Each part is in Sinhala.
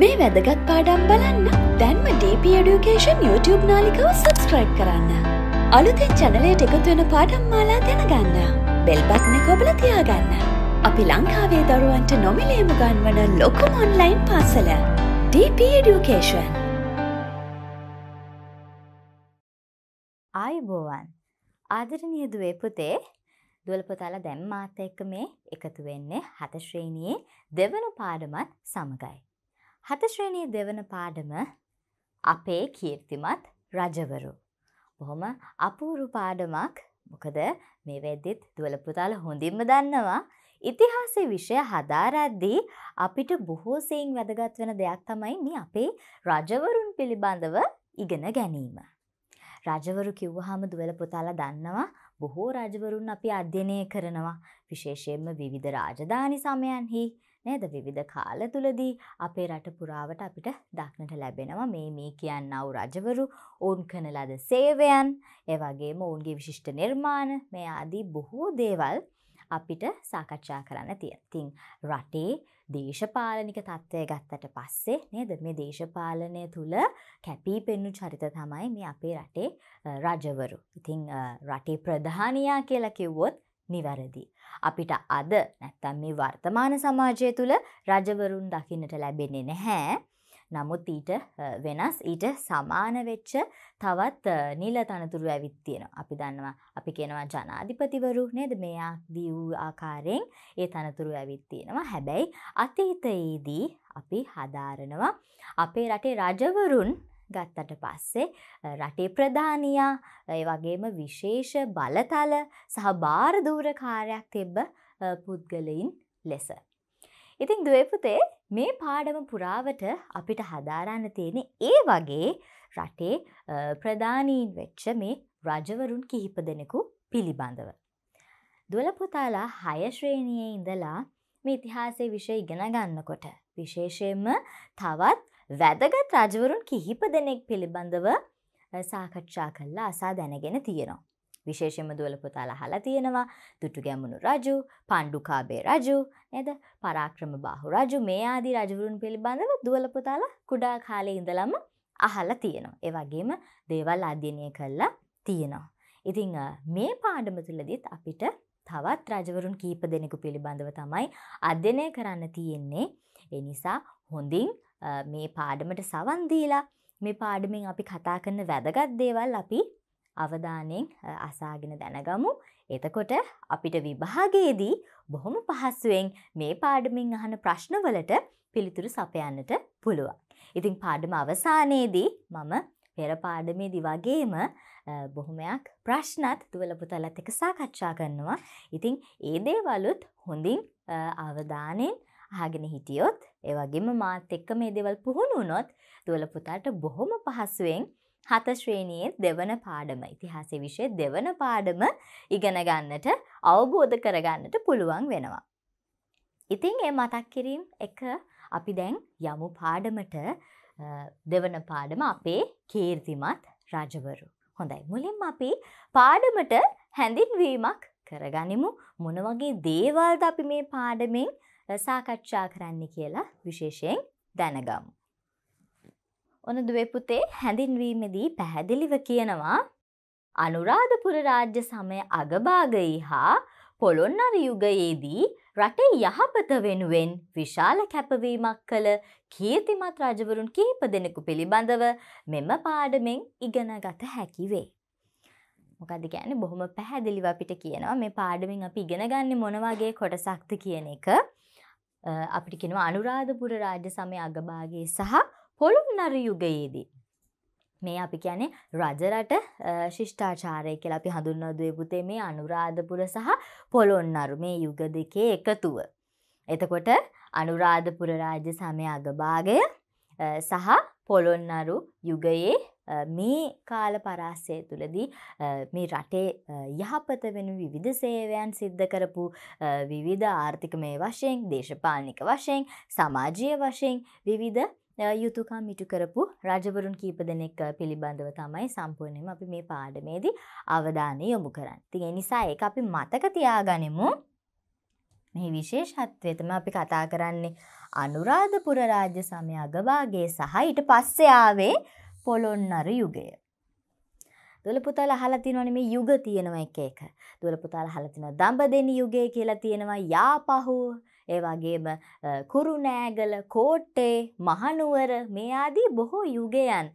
මේ වැදගත් පාඩම් බලන්න දැන්ම DP Education YouTube නාලිකව සබස්ක්‍රයිබ් කරන්න. අලුතෙන් චැනලයට එකතුවෙන පාඩම් මාලා දැනගන්න. බෙල්බත්න කොබල තියාගන්න. අපි ලංකාවේ දරුවන්ට නොමිලේම ගන්වන ලොකුම ඔන්ලයින් පාසල. DP Education. ආයුබෝවන් ආදරණීය දුවේ පුතේ දුවල්පොතාල දැම් මාත එක්ක මේ එකතු වෙන්නේ හතශ්‍රේණියයේ දෙවන පාඩමත් සමගයි. හතශ්‍රේණී දෙවන පාඩම අපේ කීර්තිමත් රජවරු. බොහොම අපූරු පාඩමක් මොකද මේ වෙද්දිත් දුවලපුතාල හොඳින්ම දන්නවා. ඉතිහාසේ විෂය හදාරද්දී අපිට බොහෝසයෙන් වැදගත් වෙන දෙයක් තමයි මේ අපේ රජවරුන් පිළිබඳව ඉගෙන ගැනීම. රජවරු කිව්වහම දුවලපුතාලා දන්නවා බොහෝ රජවරුන් අපි අධ්‍යනය කරනවා විශේෂයෙන්ම විවිධ රාජධානි සමයන්හි නේද විවිධ කාල තුළදී අපේ රට පුරාවට අපිට දක්නට ලැබෙනවා මේ මේ කියන්නව රජවරු ඔවුන් කන ලද සේවයන් ඒවගේම ඔවුන්ගේ විශිෂ්ට නිර්මාණ මේ ආදී බොහෝ දේවල් අපිට සාකච්ඡා කරන්න තියතින් රටේ දේශපාලනික තත්ත්වය ගත්තට පස්සේ නේද මේ දේශපාලනය තුළ කැපී පෙන්නු චරිත තමයි මේ අපේ රටේ රජවරු ඉතිං රටේ ප්‍රධානයා කියලා කිව්වොත් නිවැරදි. අපිට අද නැත්තම් මේ වර්තමාන සමාජය තුළ රජවරුන් දකින්නට ලැබෙන්නේ නැහැ. නමුත් ඊට වෙනස් ඊට සමානවෙච්ච තවත් නිල තනතුරු ඇවිත් තියෙන. අපි දන්නවා අපි කෙනවා ජනාධිපතිවරු නේද මෙයා දී වූ ආකාරයෙන් ඒ තනතුරු ඇවිත් තියෙනවා. හැබැයි අතීතයේදී අපි හදාරනවා අපේ රටේ රජවරුන් ගත්තට පස්සේ රටේ ප්‍රධානයා ඒ වගේම විශේෂ බලතල සහ භාරදූර කාර්යක් තිබ්බ පුද්ගලයින් ලෙස. ඉතින් දුවපුතේ මේ පාඩම පුරාවට අපිට හදාරන්න තියෙන ඒ වගේ රටේ ප්‍රධානීන් වෙච්ච මේ රජවරුන් කිහිප දෙනෙකු පිළිබඳව. දුවලපුතාලා හයශ්‍රේණියයේ ඉඳලා මේ ඉතිහාසය විෂය ඉගෙන ගන්නකොට. විශේෂයෙන්ම තවත් වැදගත් රජවරුන් කිහිප දෙනෙක් පිළිබඳව සාකච්ඡා කල්ලා අසා දැනගෙන තියෙනවා. විශේෂම දුවල පුතාලා හලා තියෙනවා තුටු ගැමුණු රජු පණ්ඩුකාබේ රජු නද පරාක්‍රම බාහු රජු මේ ආදී රජවරුන් පිළිබඳව දුවල පුතාලා කුඩා කාලේ ඉඳලම අහලා තියෙනවා. ඒවගේම දේවල් අධ්‍යනය කල්ලා තියෙනවා. ඉතිං මේ පාඩම තුළදීත් අපිට තවත් රජවරුන් කීප දෙනෙකු පිළිබඳව තමයි අධ්‍යනය කරන්න තියෙන්නේ එනිසා හොඳින් මේ පාඩමට සවන්දීලා මේ පාඩමින් අපි කතා කරන වැදගත් දේවල් අපි අවධානයෙන් අසාගෙන දැනගමු එතකොට අපිට විභාගයේදී බොහොම පහස්සුවෙන් මේ පාඩමින් අහන ප්‍රශ්නවලට පිළිතුරු සපයන්නට පුළුවන්. ඉතින් පාඩම අවසානයේදී මම පෙරපාඩමේදි වගේම බොහොමයක් ප්‍රශ්නත් තුවලපුතලත් එක සාකච්ඡා කරනවා. ඉතිං ඒ දේවලුත් හොඳින් අවධානයෙන් අහගෙන හිටියොත් ඒ වගේම මාත් එක්ක මේ දෙවල් පුහුණු වුණොත් දුවල පුතාට බොහොම පහසුවෙන් හත ශ්‍රේණියේ දෙවන පාඩම ඉතිහාසය විෂය දෙවන පාඩම ඉගෙන ගන්නට අවබෝධ කරගන්නට පුළුවන් වෙනවා. ඉතින් ඒ මතක් කිරීම් එක අපි දැන් යමු පාඩමට දෙවන පාඩම අපේ කීර්තිමත් රජවරු. හොඳයි මුලින්ම අපි පාඩමට හැඳින්වීමක් කරගනිමු මොන වගේ දේවල්ද අපි මේ පාඩමෙන් සාකච්ඡා කරන්න කියලා විශේෂයෙන් දැනගමු. ඔන දුවපුතේ හැඳින්වීමදී පැහැදිලිව කියනවා අනුරාධපුර රාජ්‍ය සමය අගභාගයි හා පොළොන්නර යුගයේදී රටේ යහපත වෙනුවෙන් විශාල කැපවීමක් කළ කීර්තිමත් රජවරුන් කිහිප දෙනෙකු පිළිබඳව මෙම පාඩමෙන් ඉගෙනගත හැකිවේ. මොකද කියන්නේ බොහොම පැහැදිලිව අපිට කියනවා මේ පාඩමෙන් අපි ඉගෙන ගන්න මොන වගේ කොටසක්ද කියන එක. අපිට කෙනවා අනුරාධපුර රාජ්‍ය සමය අගභාගේ සහ පොළුන්නර යුගයේදී. මේ අපි කියන්නේ රජරට ශිෂ්ඨාචාරය කියලා අපි හඳුන්වදුවේ පුතේ මේ අනුරාධපුර සහ පොළොන්නරු මේ යුග දෙකේ එකතුව. එතකොට අනුරාධපුර රාජ්‍ය සමය අගභාගය සහ පොළොන්නරු යුගයේ මේ කාල පරාස්සය තුළදී මේ රටේ යහපත වෙන විවිධ සේවයන් සිද්ධ කරපු විවිධ ආර්ථිකමය වශයෙන් දේශපාලනික වශයෙන් සමාජය වශයෙන් විවිධ යුතුකම් මිටු කරපු රජවරුන් කීප දෙනෙක් පිළිබඳව තමයි සම්පූර්ණයම අපි මේ පාඩමේදී අවධානය යොමු කරන්න. තිය නිසා ඒ අපි මතක තියාගනිමු මේ විශේෂත්වයතම අපි කතා කරන්නේ අනුරාධපුර රාජ්‍ය සමය අගවාගේ සහ ඊට පස්සයාවේ පොළොන්නර යුගය. දොළපුතාල හලතිනවන මේ යුග තියෙනව එක එක. දොළපුතාල හලතිනව දම්බ දෙනි යුගය කියලා තියෙනවා යාපහු ඒවාගේම කුරුණෑගල කෝට්ටේ මහනුවර මේ ආදී බොහෝ යුගයන්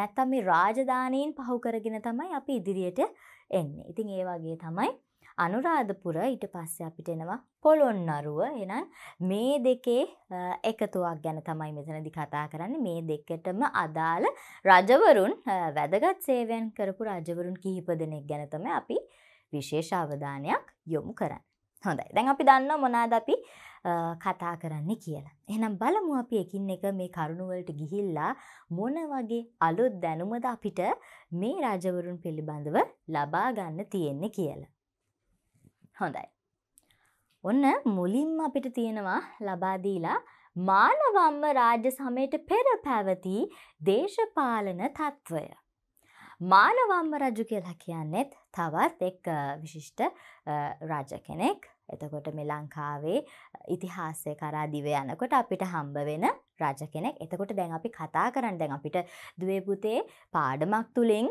නැත්තම් මේ රාජධානීන් පහු කරගෙන තමයි අපි ඉදිරියට එන්න. ඉතින් ඒ වගේ තමයි අනුරාධපුර ඊට පස්සේ අපිට එනවා පොළොන්නරුව එනම් මේ දෙකේ එකතුවක් ගැන තමයි මෙතනදි කතා කරන්න මේ දෙකටම අදාළ රජවරුන් වැදගත් සේවයන් කරපු රජවරුන් කිහිප දෙනෙක් ගැනතම අපි විශේෂ අවධානයක් යොමු කරන්න. හොඳයි දැන් අපි දන්න මොනාද අපි කතා කරන්න කියලා. එහනම් බලමු අපි එකින් එක මේ කරුණුවලට ගිහිල්ලා මොන වගේ අලුත් දැනුමද අපිට මේ රාජවරුන් පිළිබඳව ලබා ගන්න තියෙන්නේ කියලා. හොඳයි. ඔන්න මුලින්ම අපිට තියෙනවා ලබාදීලා මානවම්ම රාජ්‍ය සමයට පෙර පැවති දේශපාලන තත්ත්වය. මානවම්ම රජු කියලා කියන්නෙත් තවත් එක් විශිෂ්ට රජ කෙනෙක් එතකොට මේ ලංකාවේ ඉතිහාසය කරාදිව යනකොට අපිට හම්බ වෙන රජ කෙනෙක් එතකොට දැන් අපි කතා කරන්න දැන් අපිට දවේපුතේ පාඩමක් තුළින්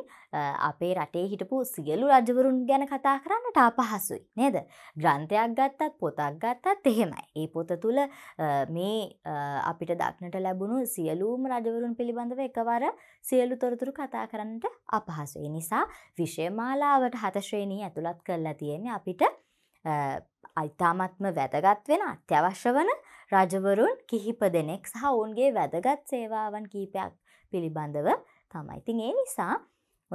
අපේ රටේ හිටපු සියලු රජවරුන් ගැන කතා කරන්නට අපහසුයි නේද ග්‍රන්ථයක් ගත්තත් පොතක් ගත්තත් එහෙමයි ඒ පොත තුළ මේ අපිට දක්නට ලැබුණු සියලූම රජවරුන් පිළිබඳව එකවර සියලු තොරතුරු කතා කරන්නට අපහසුයි නිසා විෂයමාලාවට හතශ්‍රේණී ඇතුළත් කරලා තියෙන්නේ අපිට අයිතාමත්ම වැදගත් වෙන අත්‍යවශ්‍ය වන රජවරුන් කිහිප දෙනෙක් සහ ඔවුන්ගේ වැදගත් සේවාවන් කීපයක් පිළිබඳව තමයිතින් ඒ නිසා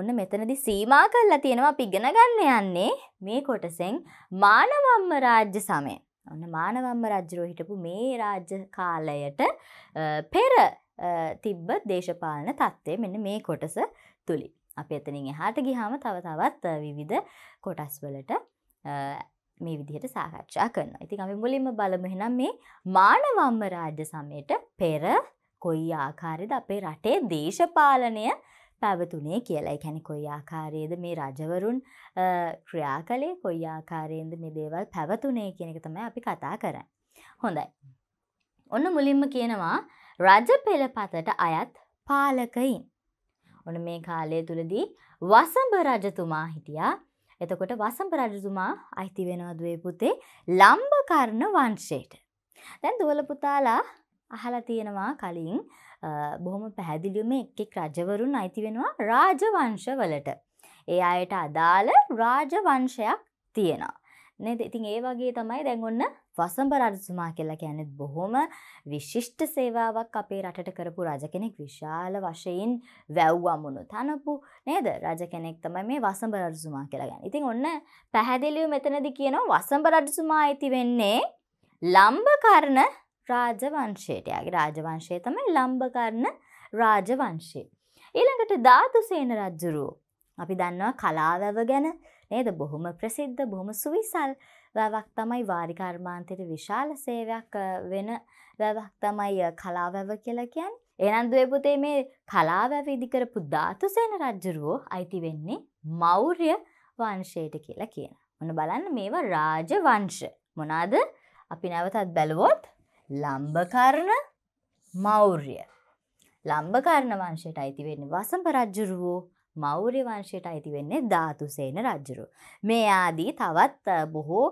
ඔන්න මෙතනදි සීමා කල්ලා තියෙනවා පිගෙන ගන්න යන්නේ මේ කොටසෙන් මානවම්ම රාජ්‍ය සමය ඔන්න මානවම්ම රජ්ජරෝ හිටපු මේ රාජ්‍ය කාලයට පෙර තිබ්බ දේශපාලන තත්ත්වය මෙන්න මේ කොටස තුළි. අප එතනින් එහාට ගිහාම තව තවත් විවිධ කොටස්වලට මේ විදිහට සාකච්ඡා කරන. ඉති අපි මුලින්ම බලමහෙනම් මේ මානවම්ම රාජ්‍ය සමයට පෙර කොයි ආකාරයද අපේ රටේ දේශපාලනය පැවතුනේ කියලා එකැනි කොයි ආකාරයේද මේ රජවරුන් ක්‍රියා කළේ කොයි ආකාරයෙන්ද මේ දේවල් පැවතුනේ කියන එක තමයි අපි කතා කරන්න. හොඳයි. ඔන්න මුලින්ම කියනවා රජ පෙළපතට අයත් පාලකයින්. ඔන මේ කාලය තුළදී වසඹ රජතුමා හිටියා එතකොට වසම්ප රජතුමා අයිති වෙනවදේ පුතේ ලම්බකරණ වංශයට. දැන් දුවල පුතාලා අහලා තියෙනවා කලින් බොහොම පැහැදිලිව මේ එක් රජවරුන් අයිති වෙනවා රාජවංශවලට. ඒ අයට අදාළ රාජවංශයක් තියෙනවා. නේද? ඉතින් ඒ වගේ තමයි දැන් ඔන්න වසම්බ රජතුමා කියලා කියන්නේ බොහොම විශිෂ්ට සේවාවක් අපේ රටට කරපු රජ කෙනෙක් විශාල වශයෙන් වැව්වමුණු තනපු නේද රජ කෙනෙක් තමයි මේ වසම්බ රජතුමා කියලා ගැන ඉතින් ඔන්න පැහැදිලිව මෙතනදි කියනවා වසම්බ රජතුමා ඇති වෙන්නේ ලම්බකර්ණ රාජවංශයට යාගේ රාජවංශය තමයි ලම්බකර්ණ රාජවංශය. ඊළඟට ධාතුසේන රජ්ජුරුවෝ අපි දන්නවා කලාවැව ගැන නේද බොහොම ප්‍රසිද්ධ බොහොම සුවිසල් වැවක් තමයි වාරි කර්මාන්තයට විශාල සේවයක් වෙන වැවක් තමයි කලාවැව කියලා කියන්නේ. එහෙනම් දුවේ පුතේ මේ කලාවැව ඉදිකරපු ධාතුසේන රජුරෝ අයිති වෙන්නේ මෞර්ය වංශයට කියලා කියන. මොන බලන්න මේවා රාජ වංශ. මොනවාද? අපි නැවතත් බැලුවොත් ලම්බකර්ණ මෞර්ය. ලම්බකර්ණ වංශයට අයිති වෙන්නේ වසම්ප රජුරෝ මෞර්ය වංශයට අයිති වෙන්නේ ධාතුසේන රජ්ජුරු. මේ ආදී තවත් බොහෝ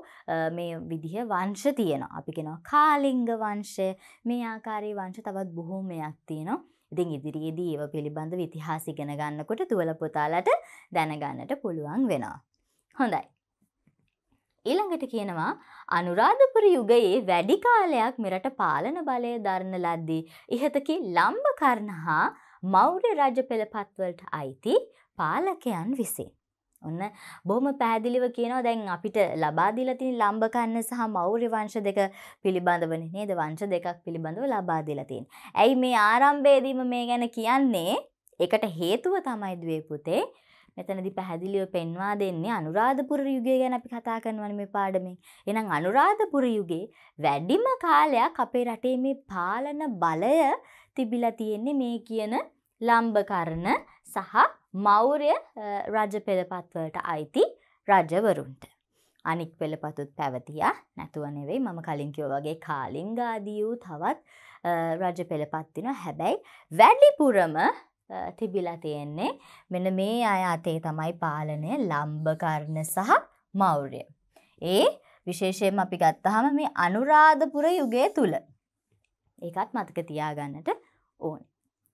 මේ විදිහ වංශ තියෙනවා. අපි කෙනවා කාලිංග වංශය මේ ආකාරයේ වංශ තවත් බොහෝමයක් තියෙනවා. ඉතින් ඉදිරියේදී ඒව පිළිබඳ ඉතිහාස ඉගෙන ගන්නකොට දුවල පුතාලට දැනගන්නට පුළුවන් වෙනවා. හොඳයි. ඊළඟට කියනවා අනුරාධපුර යුගයේ වැඩි කාලයක් මෙරට පාලන බලය දරන ලද්දී ඉහතකී ලම්බකර්ණ හා මෞර්ය රජ පෙළපත්වලට අයිති පාලකයන් විසින්. ඔන්න බොහොම පැහැදිලිව කියනවා දැන් අපිට ලබා දීලා තියෙන ලම්බකන්න සහ මෞර්ය වංශ දෙක පිළිබඳවනේ නේද වංශ දෙකක් පිළිබඳව ලබා දීලා තියෙන්නේ. ඇයි මේ ආරම්භයේදීම මේ ගැන කියන්නේ? ඒකට හේතුව තමයි දුවේ පුතේ මෙතනදී පැහැදිලිව පෙන්වා දෙන්නේ අනුරාධපුර යුගය ගැන අපි කතා කරනවානේ මේ පාඩමේ. එහෙනම් අනුරාධපුර යුගයේ වැඩිම කාලයක් අපේ රටේ මේ පාලන බලය තිබිලා තියෙන්නේ මේ කියන ලම්භකරණ සහ මෞරය රජ පෙළපත්වලට අයිති රජවරුන්ට. අනික් පෙළපතුත් පැවතියා නැතුව නෙවෙයි මම කලින්කිව වගේ කාලිංගාදියූ තවත් රජ පෙළපත්තින හැබැයි වැඩිපුරම තිබිලා තියෙන්නේ මෙන මේ අය අතේ තමයි පාලනය ලම්භකරණ සහ මෞරය. ඒ විශේෂයෙන් අපි ගත්තහම මේ අනුරාධපුර යුගය තුළ ඒකත් මතක තියාගන්නට ඕන.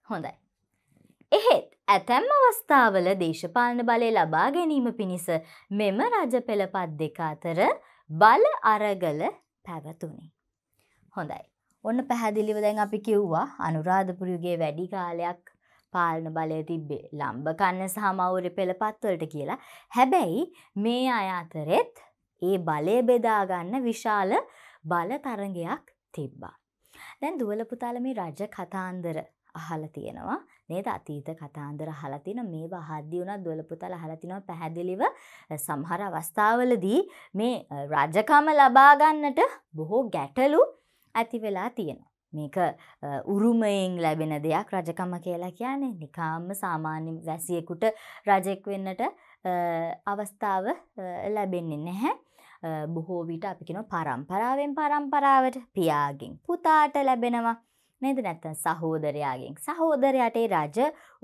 හොඳයි. එහෙත් ඇතැම් අවස්ථාවල දේශපාලන බලය ලබා ගැනීම පිණිස මෙම රජ පෙළපත් දෙක අතර බල අරගල පැවතුනේ. හොඳයි. ඔන්න පැහැදිලිව දැන් අපි කිව්වා අනුරාධපුරයුගේ වැඩි කාලයක් පාලන බලය තිබ්බේ ලම්බකන්න සහමවුර පෙළපත්වලට කියලා. හැබැයි මේ අය අතරෙත් ඒ බලය බෙදාගන්න විශාල බල තරගයක් තිබ්බා. දැන් දුවල පුතාල මේ රජ කතාන්දර අහලා තියෙනවා නේද අතීත කතාන්දර අහලා තින මේ වහද්දි වුණා දොළපුතල අහලා තිනවා පැහැදිලිව සමහර අවස්ථාවලදී මේ රජකම ලබා ගන්නට බොහෝ ගැටලු ඇති වෙලා තියෙනවා මේක උරුමයෙන් ලැබෙන දෙයක් රජකම කියලා කියන්නේ නිකාම්ම සාමාන්‍ය වැසියෙකුට රජෙක් වෙන්නට අවස්ථාව ලැබෙන්නේ නැහැ බොහෝ විට අපි කෙන පරම්පරාවෙන් පරම්පරාවට පියාගෙන් පුතාට ලැබෙනවා නේද නැත්තන් සහෝදරයාගෙන් සහෝදරයටේ රජ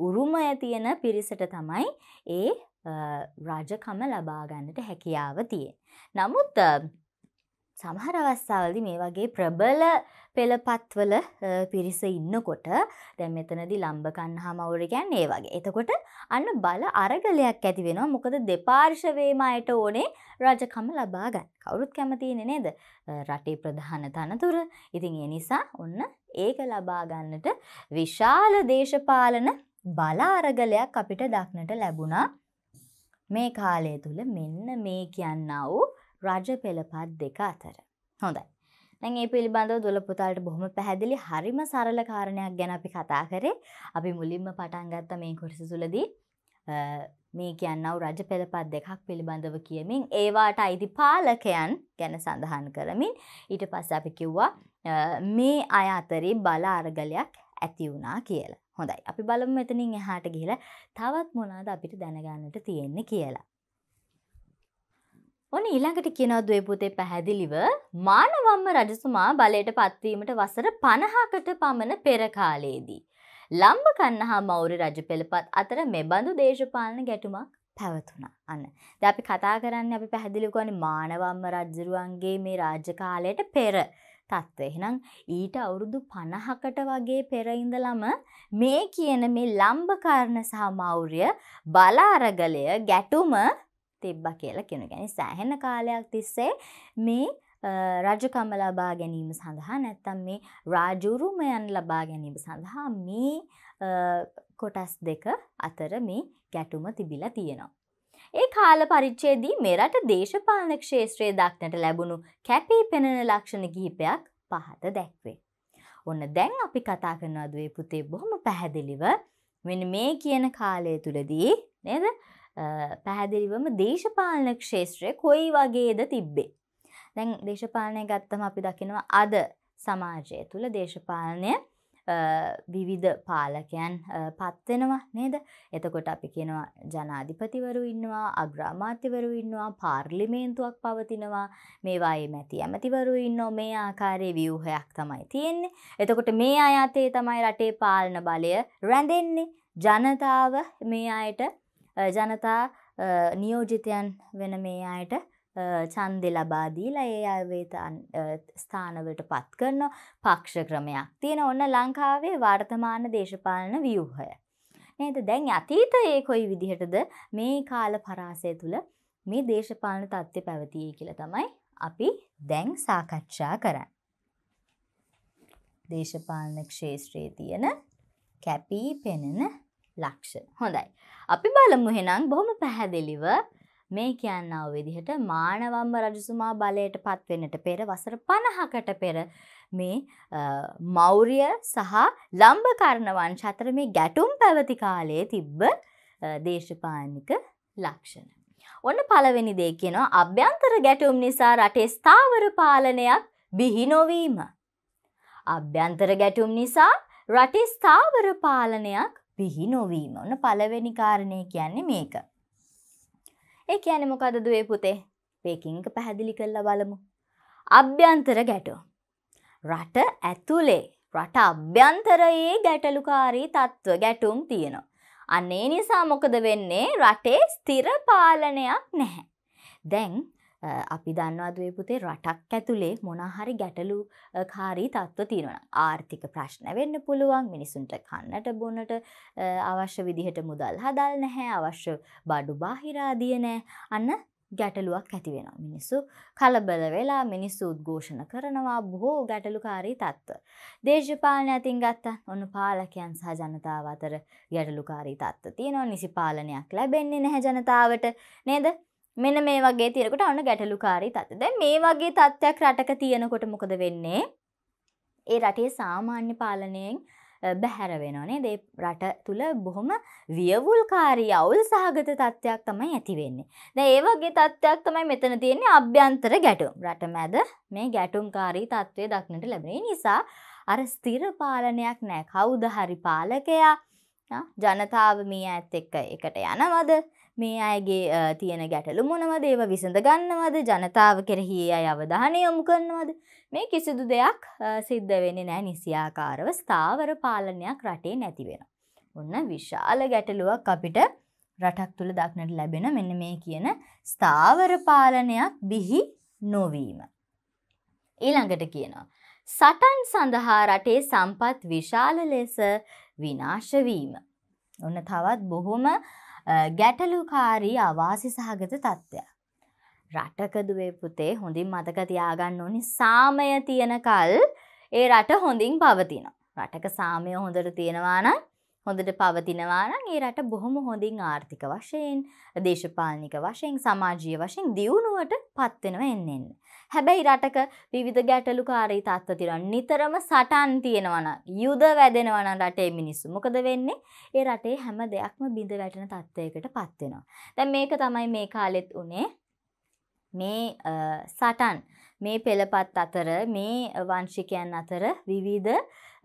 උරුමය තියෙන පිරිසට තමයි ඒ රජකම ලබාගන්නට හැකියාව තිය. නමුත් සමහර අවස්සාවලදි මේ වගේ ප්‍රබල පෙළපත්වල පිරිස ඉන්නකොට දැන් මෙතනදි ලම්බකන්න හමවුරගැන් ඒ වගේ. එතකොට අන්න බල අරගලයක් ඇති වෙනවා මොකද දෙපාර්ශවේමයට ඕනේ රජකම ලබාගන්න කවුරුත් කැමතිනෙ නේද රටේ ප්‍රධාන තනතුර ඉතින් ඒ නිසා ඔන්න ඒක ලබාගන්නට විශාල දේශපාලන බලාරගලයක් අපිට දක්නට ලැබුණා මේ කාලය තුළ මෙන්න මේ කියන්න වූ රජ පෙළපත් දෙක අතර. හොඳයි. දැන් ඒ පිළිබඳව දුලපුතාලට බොහොම පැහැදිලි හරිම සරල කාරණයක් ගැන අපි කතා කරේ. අපි මුලින්ම පටන් ගත්ත මේ කොටස තුළදී මේ කියන්නව රජ පෙළපත් දෙකක් පිළිබඳව කියමින් ඒවාට අයිති පාලකයන් ගැන සඳහන් කරමින් ඊට පස්ස අපි කිව්වා මේ අය අතරේ බල අරගලයක් ඇති වුණා කියලා. හොඳයි අපි බලමු මෙතනින් එහාට ගිහිලා තවත් මොනවාද අපිට දැනගන්නට තියෙන්නේ කියලා. ඔන්න ඊළඟට කියනවා දුවේ පුතේ පැහැදිලිව මානවම්ම රජතුමා බලයට පත්වීමට වසර 50කට පමණ පෙර කාලයේදී ලම්බකන්න හා මෞර්ය රජ පෙළපත් අතර මෙබඳු දේශපාලන ගැටුමක් පැවතුණා. අන්න. දැන් අපි කතා කරන්නේ අපි පැහැදිලි කරන්නේ මානවම්ම රජුරුවන්ගේ මේ රාජ්‍ය කාලයට පෙර තත්ත්වය. එහෙනම් ඊට අවුරුදු 50කට වගේ පෙර ඉඳලම මේ කියන මේ ලම්බකර්ණ සහ මෞර්ය බලාරගලය ගැටුම තිබ්බ කියලා කෙනු ගැනි සෑහෙන කාලයක් තිස්සේ මේ රජකම ලබා ගැනීම සඳහා නැත්තම් මේ රාජුරුමයන් ලබා ගැනීම සඳහා මේ කොටස් දෙක අතර මේ ගැටුම තිබිලා තියෙනවා. ඒ කාල පරිච්ඡේදී මෙරට දේශපාලන ක්ෂේත්‍රයේ දක්නට ලැබුණු කැපී පෙනෙන ලක්ෂණ කිහිපයක් පහත දැක්වේ. ඔන්න දැන් අපි කතා කරනවා දුවේ පුතේ බොහොම පැහැදිලිව මෙන්න මේ කියන කාලය තුලදී නේද පැහැදිලිවම දේශපාලන ක්ෂේත්‍රය කොයි වගේද තිබ්බේ. දැන් දේශපාලනය ගත්තම අපි දකිනවා අද සමාජය තුළ දේශපාලනය විවිධ පාලකයන් පත්වෙනවා නේද එතකොට අපි කියනවා ජනාධිපතිවරු ඉන්නවා අග්‍රාමාත්‍යවරු ඉන්නවා පාර්ලිමේන්තුවක් පවතිනවා මේවායේ මැති ඇමතිවරු ඉන්නෝ මේ ආකාරයේ ව්‍යූහයක් තමයි තියෙන්නේ එතකොට මේ අය අතේ තමයි රටේ පාලන බලය රැඳෙන්නේ ජනතාව මේ අයට ජනතා නියෝජිතයන් වෙන මේ අයට චන්දෙ ලබාදීලා ඒ අවේත ස්ථානවලට පත් කරන පක්ෂ ක්‍රමයක් තියෙන ඔන්න ලංකාවේ වර්තමාන දේශපාලන ව්‍යූහය. නේද දැන් අතීත ඒ කොයි විදිහටද මේ කාල පරාසය තුළ මේ දේශපාලන තත්ත්වය පැවතියේ කියල තමයි අපි දැන් සාකච්ඡා කරන්න. දේශපාලන ක්ෂේත්‍රයේ තියෙන කැපී පෙනෙන ලක්ෂ. හොඳයි. අපි බලමු හෙනම් බොහොම පැහැදිලිව මේ කියන්නව විදිහට මානවම්ම රජසුමා බලයට පත්වෙනට පෙර වසර පණහකට පෙර මේ මෞරිය සහ ලම්භකරණවන් ශතර මේ ගැටුම් පැවති කාලයේ තිබ්බ දේශපානික ලක්ෂණ. ඔන්න පළවෙනි දේ කියනවා අභ්‍යන්තර ගැටුම් නිසා රටේ ස්ථාවර පාලනයක් බිහි නොවීම. අභ්‍යන්තර ගැටුම් නිසා රටේ ස්ථාවර පාලනයක් බිහි නොවීම ඔන්න පළවෙනි කාරණය කියන්නේ මේක. ඒ කියන්නේ මොකද දුවේ පුතේ? මේකින් එක පැහැදිලි කරලා බලමු. අභ්‍යන්තර ගැටෝ. රට ඇතුලේ රට අභ්‍යන්තරයේ ගැටලුකාරී තත්ත්ව ගැටුම් තියෙනවා. අන්න ඒ නිසා මොකද වෙන්නේ? රටේ ස්ථිර පාලනයක් නැහැ. දැන් අපි දන්නවාදේ පුතේ රටක් ඇතුලේ මොනහරි ගැටලු කාරී තත්ත්ව තියෙනවා. ආර්ථික ප්‍රශ්න වෙන්න පුළුවන් මිනිසුන්ට කන්නට බොන්නට අවශ්‍ය විදිහට මුදල් හදල් නැහැ අවශ්‍ය බඩු බාහිරාදිය නෑ අන්න ගැටලුවක් ඇති වෙන මිනිස්සු කලබල වෙලා මිනිස්සු උද්ඝෝෂණ කරනවා බොහෝ ගැටලුකාරී තත්ත්ව. දේශපාලන ඇතින් ගත්තා ඔන්න පාලකයන් සහ ජනතාව අතර ගැටලුකාරී තත්ත්ව තියෙනවා නිසි පාලනයක් ලැබෙන්නේ නැහැ ජනතාවට නේද මෙන්න මේ වගේ තියෙනකොට අන්න ගැටලුකාරී තත්ත්වය. දැන් මේ වගේ තත්ත්වයක් රටක තියෙනකොට මොකද වෙන්නේ? ඒ රටේ සාමාන්‍ය පාලනයෙන් බැහැර වෙනවා නේද? ඒ රට තුල බොහොම වියවුල්කාරී අවුල් සහගත තත්ත්වයක් තමයි ඇති වෙන්නේ. දැන් ඒ වගේ තත්ත්වයක් තමයි මෙතන තියෙන්නේ අභ්‍යන්තර ගැටුම්. රට මැද මේ ගැටුම්කාරී තත්ත්වය දක්නට ලැබෙන නිසා අර ස්ථිර පාලනයක් නැහැ. කවුද හරි පාලකයා? ජනතාව මේ ඇත් එක්ක එකට යනවද? මේ අයගේ තියෙන ගැටලු මොනවද ඒව විසඳ ගන්නවද ජනතාව කෙරෙහි අය අවධානය යොමු කරනවද මේ කිසිදු දෙයක් සිද්ධ වෙන නෑ නිසියාකාරව ස්ථාවර පාලනයක් රටේ නැතිවෙන. ඔන්න විශාල ගැටලුවක් අපිට රටක් තුළ දක්නට ලැබෙන මෙන්න මේ කියන ස්ථාවර පාලනයක් බිහි නොවීම. ඊළඟට කියනවා. සටන් සඳහා රටේ සම්පත් විශාල ලෙස විනාශවීම. ඔන්න තවත් බොහොම ගැටලුකාරී අවාසි සහගත තත්ත්වයක්. රටකදුවේ පුතේ හොඳින් මතක තියාගන්න ඕනි සාමය තියෙනකල් ඒ රට හොඳින් පවතින. රටක සාමය හොඳට තියෙනවාන හොඳට පවතිනවානම් ඒ රට බොහොම හොඳින් ආර්ථික වශයෙන් දේශපාලනික වශයෙන් සමාජීය වශයෙන් දියුණුවට පත්වෙනව එන්නෙන්න. හැබැයි රටක විවිධ ගැටලුකාරී තත්ත්ව තියෙනවා. නිතරම සටන් තියෙනවනම් යුද වැදෙනවනම් රටේ මිනිස්සු මොකද වෙන්නේ? ඒ රටේ හැම දෙයක්ම බිඳ වැටෙන තත්ත්වයකට පත් වෙනවා. දැන් මේක තමයි මේ කාලෙත් උනේ. මේ සටන් මේ පෙළපත් අතර මේ වංශිකයන් අතර විවිධ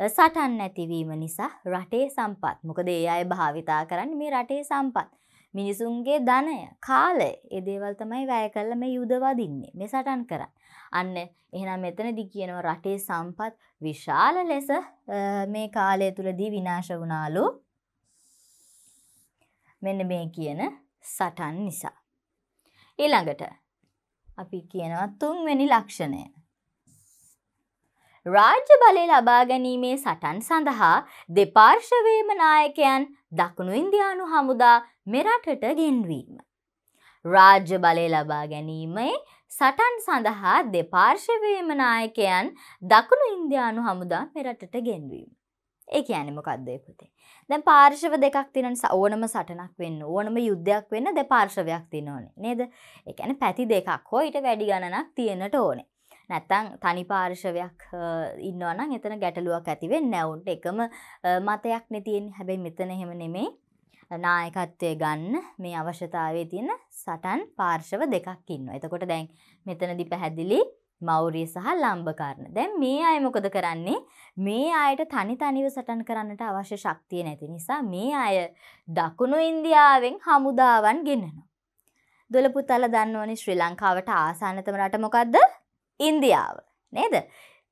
සටන් නැතිවීම නිසා රටේ සම්පත් මොකද ඒ අය භාවිතා කරන්න මේ රටේ සම්පත් මිනිසුන්ගේ ධනය කාලය ඒ දේවල් තමයි වැය කරලා මේ යුද වදින්නේ මේ සටන් කරන්නේ අන්න එහෙනම් මෙතනදි කියනවා රටේ සම්පත් විශාල ලෙස මේ කාලය තුලදී විනාශ වුණාලු. මෙන්න මේ කියන සටන් නිසා. ඊළඟට අපි කියනවා තුන්වෙනි ලක්ෂණය. රාජ්‍ය බලය ලබා ගැනීමේ සටන් සඳහා දෙපාර්ශවයේම නායකයන් දකුණු ඉන්දියානු හමුදා මෙරටට ගෙන්වීම. රාජ්‍ය බලය ලබා ගැනීමේ සටන් සඳහා දෙපාර්ශවයම නායකයන් දකුණු ඉන්දයානු හමුදා මෙරටට ගෙන්වීම. ඒ කියන්නේ මොකද්ද ඒ පුතේ? දැන් පාර්ශව දෙකක් තියෙන නිසා ඕනම සටනක් වෙන්න ඕනම යුද්ධයක් වෙන්න දෙපාර්ශවයක් තියෙන ඕනේ නේද? ඒ කියන්නේ පැති දෙකක් හෝ ඊට වැඩි ගණනක් තියෙන්නට ඕනේ. නැත්තම් තනි පාර්ශවයක් ඉන්නවා නම් එතන ගැටලුවක් ඇති වෙන්නේ නැහැ. උන්ට එකම මතයක් නේ තියෙන්නේ. හැබැයි මෙතන එහෙම නෙමෙයි. නායකත්වය ගන්න මේ අවශ්‍යතාවේ තියෙන සටන් පාර්ශව දෙකක් ඉන්න. එතකොට දැන් මෙතනදි පැහැදිලි මෞරිය සහ ලම්බකරණ. දැන් මේ අය මොකද කරන්නේ? මේ අයට තනි තනිව සටන් කරන්නට අවශ්‍ය ශක්තිය නැති නිසා මේ අය දකුණු ඉන්දියාවෙන් හමුදාවන් ගෙන්නනවා. දොළපුතල දන්නවනේ ශ්‍රී ලංකාවට ආසන්නතම රට මොකද්ද? ඉන්දියාව. නේද?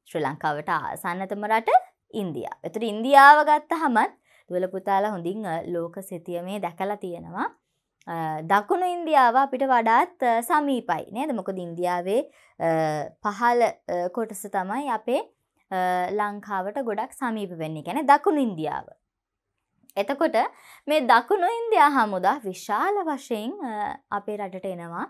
ශ්‍රී ලංකාවට ආසන්නතම රට ඉන්දියාව. ඒතර ඉන්දියාව ගත්තහමත් දුවල පුතාලා හොඳින් ලෝක සිතියමේ දැකලා තියෙනවා. දකුණු ඉන්දියාව අපිට වඩාත් සමීපයි නේද මොකද ඉන්දියාවේ පහල කොටස තමයි අපේ ලංකාවට ගොඩක් සමීප වෙන්නේ ගැන දකුණු ඉන්දියාව. එතකොට මේ දකුණු ඉන්දයා හමුදා විශාල වශයෙන් අපේ රටට එනවා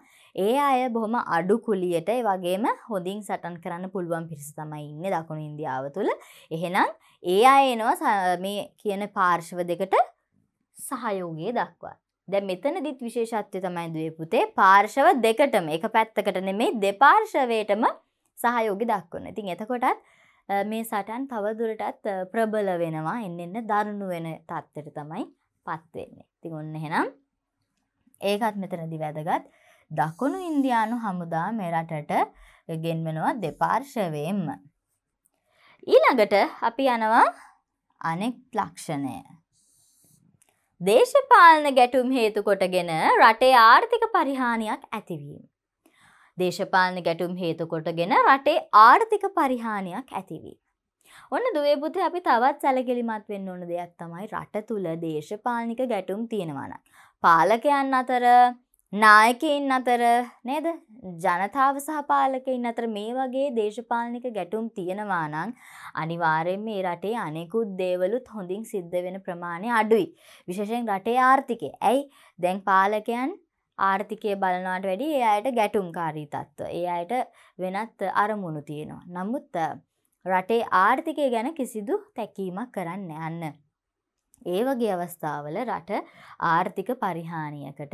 ඒ අය බොහොම අඩු කුලියට වගේම හොඳින් සටන් කරන්න පුළුවන් පිරිස තමයි ඉන්න දකුණු ඉන්දියාව තුළ එහෙනම් ඒ අයනවා මේ කියන පාර්ශව දෙකට සහයෝගේ දක්වා. දැ මෙතන දිත් විශේෂත්වය තමයි දේ පුතේ පාර්ශව දෙකටම එක පැත්තකට නෙමේ දෙපාර්ශවයටම සහයෝගි දක්වන්න. ඉතින් එතකොටත් මේ සටන් තවදුරටත් ප්‍රබල වෙනවා එන්න එන්න දරුණු වෙන තත්ත්වයට තමයි පත්වෙන්නේ. ති ඔන්න හෙනම් ඒකත් මෙතනදි වැදගත් දකුණු ඉන්දයානු හමුදා මෙරටට ගෙන්වෙනවා දෙපාර්ශවයෙන්ම. ඊළඟට අපි යනවා අනෙක් ලක්ෂණය. දේශපාලන ගැටුම් හේතු කොටගෙන රටේ ආර්ථික පරිහානියක් ඇතිවීම. දේශපාලන ගැටුම් හේතු කොටගෙන රටේ ආර්ථික පරිහානියක් ඇතිවීම. ඔන්න දුවේ පුතේ අපි තවත් සැලකිලිමත් වෙන්න ඕන දෙයක් තමයි රට තුල දේශපාලනික ගැටුම් තියෙනවා නම් පාලකයන් අතර නායකයින් අතර නේද ජනතාව සහ පාලකයින් අතර මේ වගේ දේශපාලනික ගැටුම් තියෙනවා නම් අනිවාර්යෙන් මේ රටේ අනෙකුත් දේවලුත් හොඳින් සිද්ධ වෙන ප්‍රමාණය අඩුයි. විශේෂයෙන් රටේ ආර්ථිකය. ඇයි? දැන් පාලකයන් ආර්ථිකය බලනවාට වැඩි ඒ අයට ගැටුම්කාරී තත්ත්ව. ඒ අයට වෙනත් අරමුණු තියෙනවා. නමුත් රටේ ආර්ථිකය ගැන කිසිදු තැකීමක් කරන්න යන්න. ඒ වගේ අවස්ථාවල රට ආර්ථික පරිහානියකට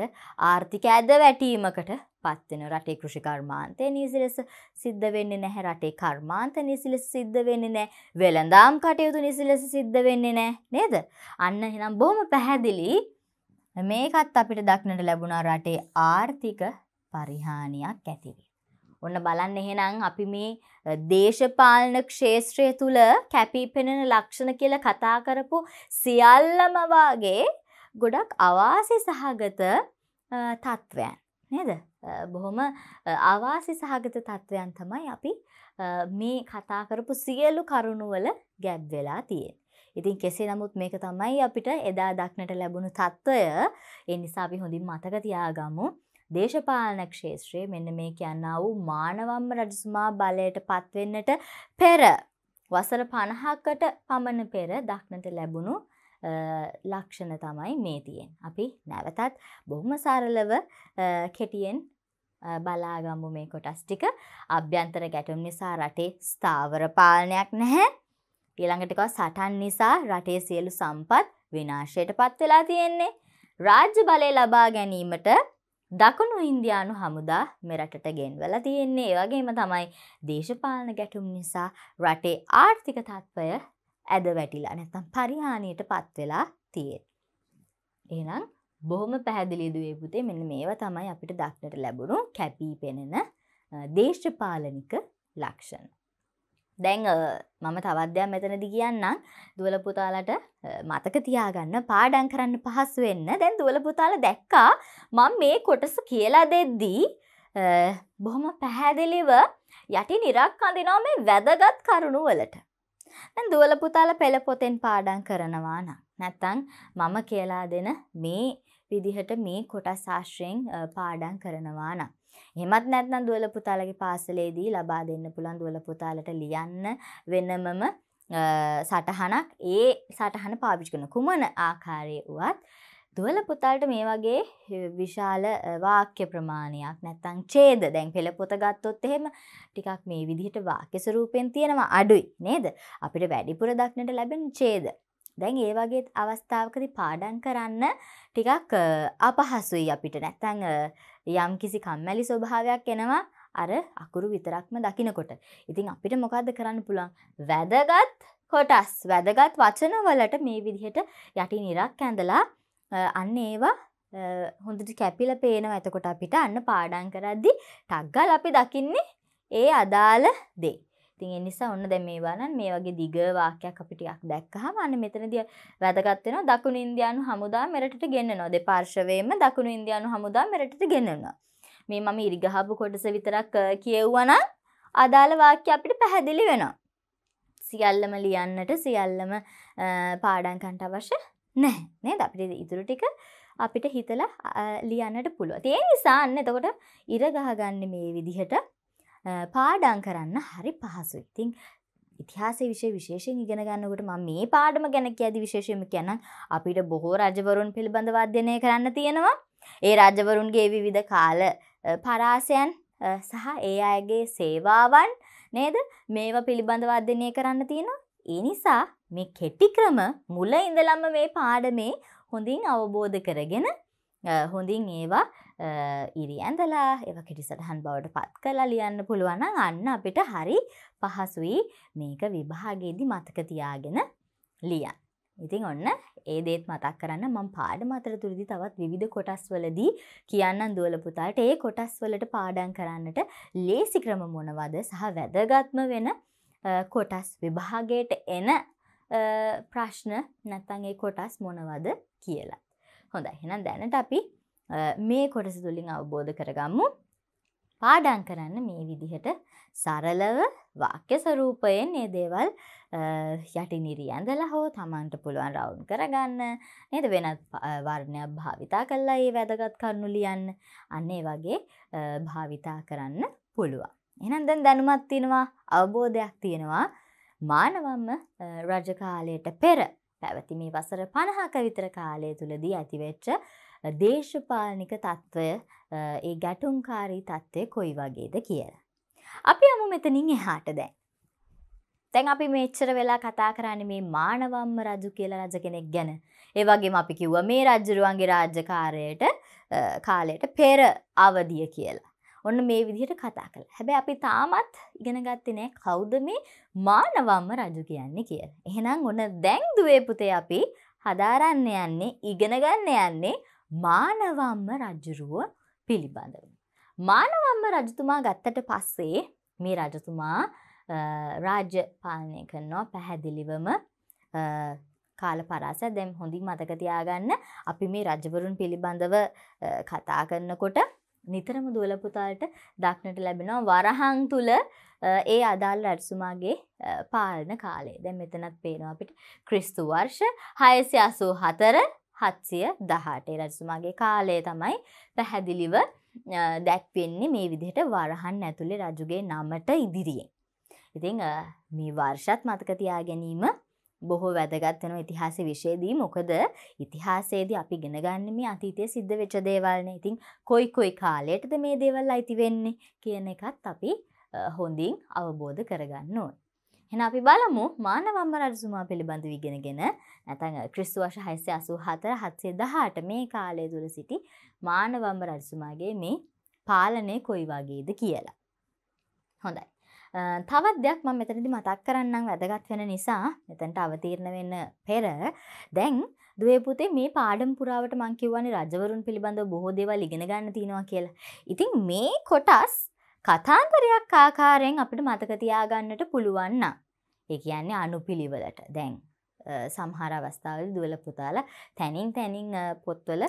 ආර්ථික ඇද වැටීමකට පත්වෙන රටේ කෘෂිකර්මාන්තය නිසිලෙස සිද්ධ වෙන්නේ නැහැ රටේ කර්මාන්ත නිසිලෙස සිද්ධ වෙන්නේ නෑ වෙළඳාම් කටයුතු නිසිලෙස සිද්ධ වෙන්නේ නෑ නේද අන්න එහෙනම් බොහොම පැහැදිලි මේකත් අපිට දක්නට ලැබුණා රටේ ආර්ථික පරිහානියක් ඇතිවේ ඔන්න බලන්න එහෙනම් අපි මේ දේශපාලන ක්ෂේත්‍රය තුළ කැපී පෙනෙන ලක්ෂණ කියලා කතා කරපු සියල්ලම වාගේ ගොඩක් අවාසි සහගත තත්ත්වයන් නේද? බොහොම අවාසි සහගත තත්ත්වයන් තමයි අපි මේ කතා කරපු සියලු කරුණු වල ගැබ් වෙලා තියෙන්නේ. ඉතින් කෙසේ නමුත් මේක තමයි අපිට එදා දක්නට ලැබුණු තත්ත්වය. ඒ නිසා අපි හොඳින් මතක තියාගමු. දේශපාලන ක්ෂේත්‍රයේ මෙන්න මේ කියන්නා වූ මානවම්ම රජතුමා බලයට පත්වෙන්නට පෙර වසර පණහක්කට පමණ පෙර දක්නට ලැබුණු ලක්ෂණ තමයි මේ තියෙන්. අපි නැවතත් බොහොම සරලව කෙටියෙන් බලාගම්මු මේ කොටස් ටික අභ්‍යන්තර ගැටුම් නිසා රටේ ස්ථාවර පාලනයක් නැහැ. ඊළඟටකව සටන් නිසා රටේ සියලු සම්පත් විනාශයට පත් වෙලා තියෙන්නේ. රාජ්‍ය බලය ලබා ගැනීමට දකුණු ඉන්දයානු හමුදා මෙරටට ගෙන්වල තියෙන්නේ ඒවගේම තමයි දේශපාලන ගැටුම් නිසා රටේ ආර්ථික තත්ත්වය ඇද වැටිලා නැතම් පරිහානියට පත්වෙලා තියේ. එනම් බොහොම පැහැදිලිදුවේ පුතේ මෙන්න මේව තමයි අපිට දක්නට ලැබුණු කැපී පෙනෙන දේශපාලනික ලක්ෂණ. දැන් මම තවද්‍යයක් මෙතනදි කියන්නම් දුවල පුතාලට මතක තියාගන්න පාඩන් කරන්න පහස් වෙන්න දැන් දුවල පුතාල දැක්කා මං මේ කොටස කියලා දෙද්දී බොහොම පැහැදිලිව යටි නිරක් අඳිනවා මේ වැදගත් කරුණු වලට. දැන් දුවල පුතාල පෙළ පොතෙන් පාඩම් කරනවා නම් නැත්තම් මම කියලා දෙන මේ විදිහට මේ කොටස් ආශ්‍රයෙන් පාඩම් කරනවා නම් එහෙමත් නැත්නම් දුවල පුතාලගේ පාසලේදී ලබා දෙන්න පුළුවන් දුවල පුතාලට ලියන්න වෙනමම සටහනක් ඒ සටහන පාවිච්චි කරන කුමන ආකාරයේ වුවත් දුවල පුතාලට මේ වගේ විශාල වාක්‍ය ප්‍රමාණයක් නැත්තං ඡේද දැන් පෙළ පොත ගත්තොත් එහෙම ටිකක් මේ විදිහට වාක්‍ය ස්වරූපෙන් තියෙනවා අඩුයි නේද අපිට වැඩිපුර දක්නට ලැබෙන ඡේද දැන් ඒ වගේ අවස්ථාවකදී පාඩම් කරන්න ටිකක් අපහසුයි අපිට නැත්තං යම් කිසි කම්මැලි ස්වභාවයක් එනවා අර අකුරු විතරක්ම දකිනකොට. ඉතින් අපිට මොකක්ද කරන්න පුළුවන් වැදගත් කොටස් වැදගත් වචනවලට මේ විදිහට යටි නිරක් ඇඳලා අන්න ඒවා හොඳට කැපිල පේනවා ඇතකොට අපිට අන්න පාඩන් කරද්දි ටක්ගල් අපි දකින්නේ ඒ අදාළ දේ. ඉතින් ඒ නිසා ඔන්න දැන් මේ බලන්න මේ වගේ දිග වාක්‍යයක් අපි ටිකක් දැක්කහම අන්න මෙතනදී වැදගත් වෙනවා දකුණු ඉන්දියානු හමුදා මෙරටට ගෙන්නනවා දෙපාර්ශවයෙන්ම දකුණු ඉන්දියානු හමුදා මෙරටට ගෙන්නනවා මේ මම ඉරිගහපු කොටස විතරක් කියවුවා නම් අදාළ වාක්‍ය අපිට පැහැදිලි වෙනවා සියල්ලම ලියන්නට සියල්ලම පාඩම් ගන්න අවශ්‍ය නැහැ නේද අපිට ඉතුරු ටික අපිට හිතලා ලියන්නට පුළුවන්. ඒ නිසා අන්න එතකොට ඉර ගහගන්නේ මේ විදිහට පාඩං කරන්න හරි පහසු ඉතිං ඉතිහාස විශෂ විශේෂෙන් ඉගෙන ගන්නකට ම මේ පාඩම ගැන ඇද විශේෂයම කියැන අපිට බොහෝ රජවරුන් පිළිබඳව අධ්‍යනය කරන්න තියෙනවා ඒ රජවරුන්ගේ විවිධ කාල පරාසයන් සහ ඒ අයගේ සේවාවන් නේද මේවා පිළිබඳව අධ්‍යනය කරන්න තියෙන ඒ නිසා මේ කෙටික්‍රම මුල ඉඳලම්ම මේ පාඩමේ හොඳින් අවබෝධ කරගෙන හොඳින් ඒවා ඉරි ඇඳලා ඒව කිටිසටහන් බවට පත් කලා ලියන්න පුළුවන අන්න අපිට හරි පහසුයි මේක විභාගේදි මතක තියාගෙන ලියන්. ඉතින් ඔන්න ඒ දේත් මතක් කරන්න මං පාඩ මතර තුරදි තවත් විධ කොටස් වලදී කියන්න දුවල පුතාට ඒ කොටස් වලට පාඩන් කරන්නට ලේසි ක්‍රම මොනවද සහ වැදගත්ම වෙන කොටස් විභාගයට එන ප්‍රශ්න නැත්තන්ගේ කොටස් මොනවද කියලා. හොඳ එහෙනම් දැනට අපි මේ කොටස තුළින් අවබෝධ කරගම්මු පාඩන් කරන්න මේ විදිහට සරලව වාක්‍ය සරූපයෙන් ඒ දේවල් යටි නිරියන්දල හෝ තමන්ට පුළුවන් රවුන් කරගන්න නද වෙනත් වර්ණයක් භාවිතා කල්ලා ඒ වැදගත් කරනු ලියන්න අන්නේ වගේ භාවිතා කරන්න පුළුවන්. එනන්දැන් දැනුමත් තියෙනවා අවබෝධයක් තියෙනවා මානවම්ම රජකාලයට පෙර පැවති මේ වසර පණහාක විතර කාලය තුළදී ඇතිවෙච්ච දේශපාලනික තත්ත්වය ඒ ගැටුම්කාරී තත්ත්වය කොයි වගේද කියලා. අපි අමු මෙතනින් එහාට දැන්. තැන් අපි මෙච්චර වෙලා කතා කරන්න මේ මානවම්ම රජු කියලා රජ කෙනෙක් ගැන. ඒ වගේම අපි කිව්ව මේ රජ්ජරුවන්ගේ රාජ්‍යකාරයට කාලයට පෙර අවදිය කියලා. ඔන්න මේ විදිහට කතා කළ හැබැ අපි තාමත් ඉගෙනගත්තේ නෑ කෞද මේ මානවම්ම රජු කියන්නේ කියලා. එහෙනම් ඔන්න දැන් දුවේ පුතේ අපි හදාරන්න යන්නේ ඉගෙනගන්න යන්නේ මානවම්ම රජ්ජුරුව පිළිබඳව. මානවම්ම රජතුමා ගත්තට පස්සේ මේ රජතුමා රාජ්‍ය පාලනය කරනවා පැහැදිලිවම කාල පරාස දැම් හොඳින් මතකතියාගන්න අපි මේ රජවරුන් පිළිබඳව කතා කරන්නකොට නිතරම දුවලපුතාට දක්නට ලැබෙනවා වරහං තුළ ඒ අදාල් රැඩසුමාගේ පාලන කාලේ දැම් මෙතනත් පේනවා අපිට ක්‍රිස්තු වර්ෂ හයසි අසූ හතර හත්සිය දහටේ රජතුමාගේ කාලය තමයි පැහැදිලිව දැක්වෙන්නේ මේ විදිහට වරහන් ඇතුළේ රජුගේ නමට ඉදිරියෙන්. ඉතිං මේ වර්ෂත් මතකතියා ගැනීම බොහෝ වැදගත් වෙන ඉතිහාස විශේදී මොකද ඉතිහාසේදී අපි ගෙනගන්න මේ අතීතය සිද්ධ වෙච්ච දේවල්න ඉතින් කොයි කොයි කාලයටද මේ දේවල් අයිති වෙන්නේ කියන එකත් අපි හොඳින් අවබෝධ කරගන්න ඕන. හෙන අපි බලමු මානවම්බ රජතුමා පිළිබඳ විගෙනගෙන නැතන් ක්‍රිස්තු වශ හැස්සේ අසූ හතර හත්සේ දහට මේ කාලය තුළ සිටි මානවම්බ රජතුමාගේ මේ පාලනය කොයි වගේද කියලා. හොඳයි. තවත් දෙයක් ම මෙතනදි මතක් කරන්නම් වැදගත් වෙන නිසා මෙතැන්ට අවතීරණ වෙන්න පෙර දැන් දුවපුතේ මේ පාඩම් පුරාවට මංකිවන්නේ රජවරුන් පිළිබඳ බොහෝ දෙවල් ඉගෙන ගන්න තියෙනවා කියලා. ඉතින් මේ කොටස් කතාන්තරයක් ආකාරයෙන් අපිට මතකතියාගන්නට පුළුවන්න. ඒ කියන්නේ අනුපිළිවෙලට දැන් සම්හාර අවස්ථාවල දුවල පුතාල තැනින් තැනින් පොත්වල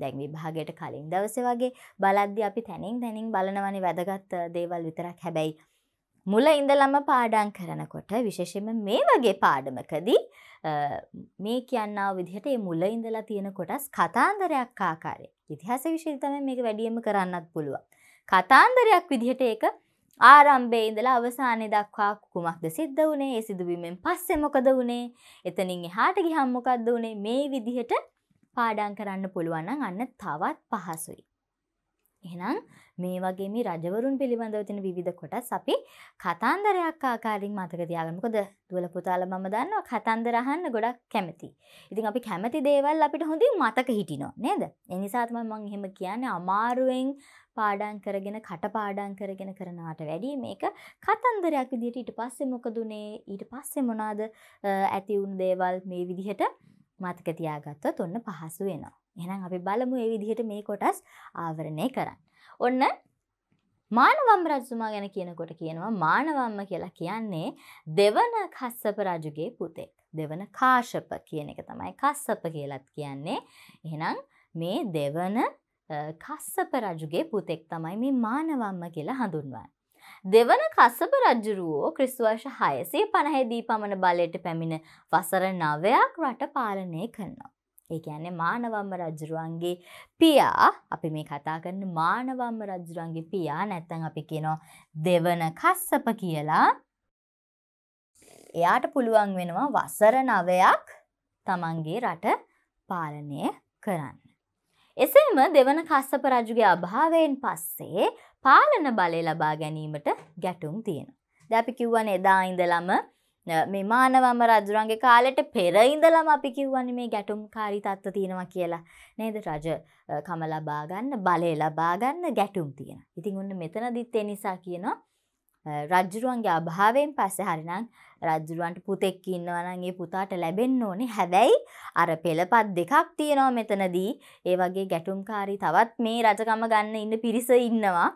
දැන් විභාගයට කලින් දවස වගේ බලද්දි අපි තැනින් තැනින් බලනවනි වැදගත් දේවල් විතරක් හැබැයි මුල ඉඳලම පාඩන් කරනකොට විශේෂම මේ වගේ පාඩමකදී මේ කියන්නාව විදිහට ඒ මුල ඉඳලා තියෙන කොටස් කතාන්දරයක් ආකාරය ඉතිහාස විශේෂ තමයි මේක වැඩියම කරන්නත් පුළුවන් කතාන්දරයක් විදිහට ඒක ආරම්භයේ ඉඳලා අවසානය දක්වා කුමක්ද සිද්ධ වුණේ ඒ සිදුවීමෙන් පස්සේ මොකද වුණේ එතනින් එහාට ගියහම මොකද්ද වුණේ මේ විදිහට පාඩම් කරන්න පුළුවන් නම් අන්න තවත් පහසුයි. එහෙනම් මේ වගේ මේ රජවරුන් පිළිබඳව තියෙන විවිධ කොටස් අපි කතන්දරයක් ආකාරයෙන් මතක තියාගන්න. මොකද දුවල පුතාලා මම දන්නවා කතන්දර අහන්න ගොඩක් කැමතියි. ඉතින් අපි කැමති දේවල් අපිට හොඳින් මතක හිටිනවා නේද? ඒ නිසා තමයි මම එහෙම කියන්නේ අමාරුවෙන් පාඩන් කරගෙන කටපාඩන් කරගෙන කරනාට වැඩිය මේක කතන්දරයක් විදිට ඊට පස්සෙ මොකදුනේ ඊට පස්සෙ මොනාද ඇතිවුන් දේවල් මේ විදිහට මතකතියාගත්ව ඔන්න පහසු වෙනවා. එහනම් අපි බලමු ඒ විදිහට මේ කොටස් ආවරණය කරන්න. ඔන්න මානවම් රජතුමා ගැන කියනකොට කියනවා මානවම්ම කියලා කියන්නේ දෙවන කස්සප රජුගේ පුතෙක්. දෙවන කාශප කියන එක තමයි කස්සප කියලත් කියන්නේ. එහෙනම් මේ දෙවන කස්සප රජුගේ පුතෙක් තමයි මේ මානවම්ම කියලා හඳුන්වා. දෙවන කස්සප රජ්ජුරුවෝ ක්‍රිස්වර්ෂ හයසේ පණහැදී පමණ බලයට පැමිණ වසර නවයක් රට පාලනය කරනවා. ඒකඇන්නේ මානවම්ම රජ්ජුරුවන්ගේ පියා අපි මේ කතා කරන මානවම්ම රජ්ජුරුවන්ගේ පියා නැත්තන් අපි කියනෝ දෙවන කස්සප කියලා එයාට පුළුවන් වෙනවා වසර නවයක් තමන්ගේ රට පාලනය කරන්න. එසේම දෙවන කස්සප රජුගේ අභාවයෙන් පස්සේ පාලන බලය ලබා ගැනීමට ගැටුම් තියෙන. දැපි කිව්වන එදා ඉඳලම මෙමානවම රජුරන්ගේ කාලෙට පෙරයිඳලම අපි කිව්වන්නේ මේ ගැටුම් කාරී තත්ත්ව තියෙනවා කියලා නේද රජ කම ලබාගන්න බලය ලබාගන්න ගැටුම් තියෙන. ඉතින් ඔන්න මෙතනදිත් එනිසා කියනවා රජ්ජුරුවන්ගේ අභාවෙන් පස්සේ හරිනම් රජ්ජුරුවන්ට පුතෙක් ඉන්නවනගේ පුතාට ලැබෙන්න ඕනේ හැබැයි අර පෙළපත් දෙකක් තියෙනවා මෙතනදී ඒ වගේ ගැටුම්කාරී තවත් මේ රජකම ගන්න ඉන්න පිරිස ඉන්නවා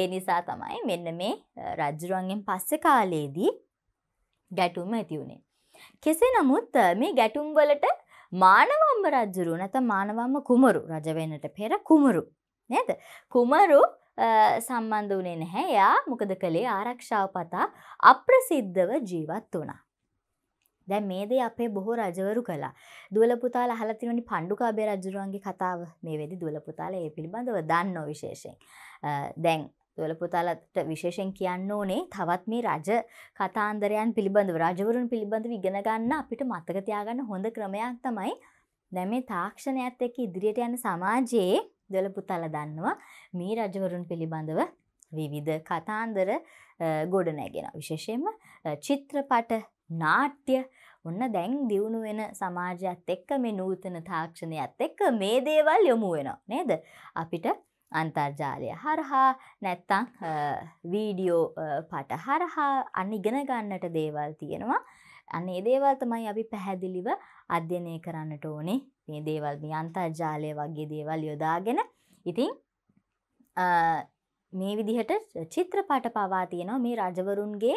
ඒ නිසා තමයි මෙන්න මේ රජ්ජුරුවන්ගෙන් පස්සෙ කාලයේදී ගැටුම් ඇතිවුණේ. කෙසේ නමුත් මේ ගැටුම් වලට මානවම්ම රජ්ජුරු නැත මානවම්ම කුමරු රජවෙනට පෙර කුමරු නේද කුමරු සම්බන්ධ වනේ නැහැ එයා මොකද කළේ ආරක්ෂාව පතා අප්‍රසිද්ධව ජීවත් වනා. දැ මේදේ අපේ බොහෝ රජවරු කලා දුවල පුතාල හලතිවනි පණ්ඩුකාබේ රජරුවන්ගේ කතාව මේ වෙදි දුවල පුතාල ඒ පිළිබඳව දන්න විශේෂයෙන් දැන් දුවල පුතාලට විශේෂෙන් කියන්න ඕනේ තවත් මේ රජ කතාන්දරයන් පිළිබඳ රජවරුන් පිළිබඳ විගෙනගන්න අපිට මත්තකතියාගන්න හොඳ ක්‍රමයක් තමයි දැමේ තාක්ෂණයත් එක්ක ඉදිරියට යන සමාජයේ දලපුතල දන්නවා මේ රජවරුන් පිළිබඳව විවිධ කතාන්දර ගොඩනැගෙන. විශේෂයෙන්ම චිත්‍රපට නාට්‍ය ඔන්න දැන් දියුණු වෙන සමාජයත් එක්ක මේ නූතන තාක්ෂණයත් එක්ක මේ දේවල් යොමු වෙනවා නේද. අපිට අන්තර්ජාලය හරහා නැත්තං වීඩියෝ පට හරහා අන්න ඉගෙන ගන්නට දේවල් තියෙනවා. අන්නේ දේවල් තමයි අපි පැහැදිලිව අධ්‍යනය කරන්නට ඕනේ මේ දේවල් මේ අන්තර්ජාලය වගේ දේවල් යොදාගෙන ඉතින් මේ විදිහට චිත්‍රපට පවා තියෙනවා මේ රජවරුන්ගේ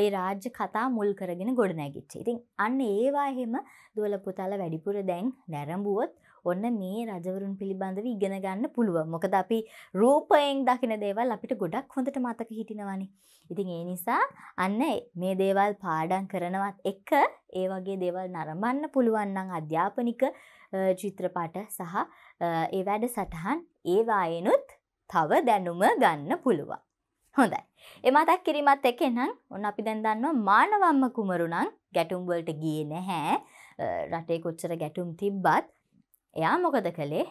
ඒ රාජ්‍ය කතා මුල් කරගෙන ගොඩ නැගිච්ච. ඉතින් අන්න ඒවා එහෙම දුවල පුතාල වැඩිපුර දැන් නැරඹුවොත් ඔන්න මේ රජවරුන් පිළිබඳව ඉගෙන ගන්න පුළුවන්. මොකද අපි රූපයෙන් දකින දේවල් අපිට ගොඩක් හොඳට මතක හිටිනවනේ. ඉතින් ඒ නිසා අන්න මේ දේවල් පාඩම් කරනවත් එක ඒ වගේ දේවල් නරඹන්න පුළුවන් නම් අධ්‍යාපනික චිත්‍රපට සහ ඒ වැඩ සටහන් ඒවායනුත් තව දැනුම ගන්න පුළුවන්. හොඳයි. එමතක් කිරීමත් එක නම් ඔන්න අපි දැන් දන්නවා මානවම්ම කුමරුණං ගැටුම්වලට ගිය නැහැ රටේ කොච්චර ගැටුම් තිබ්බත් එයා මොකද කළේ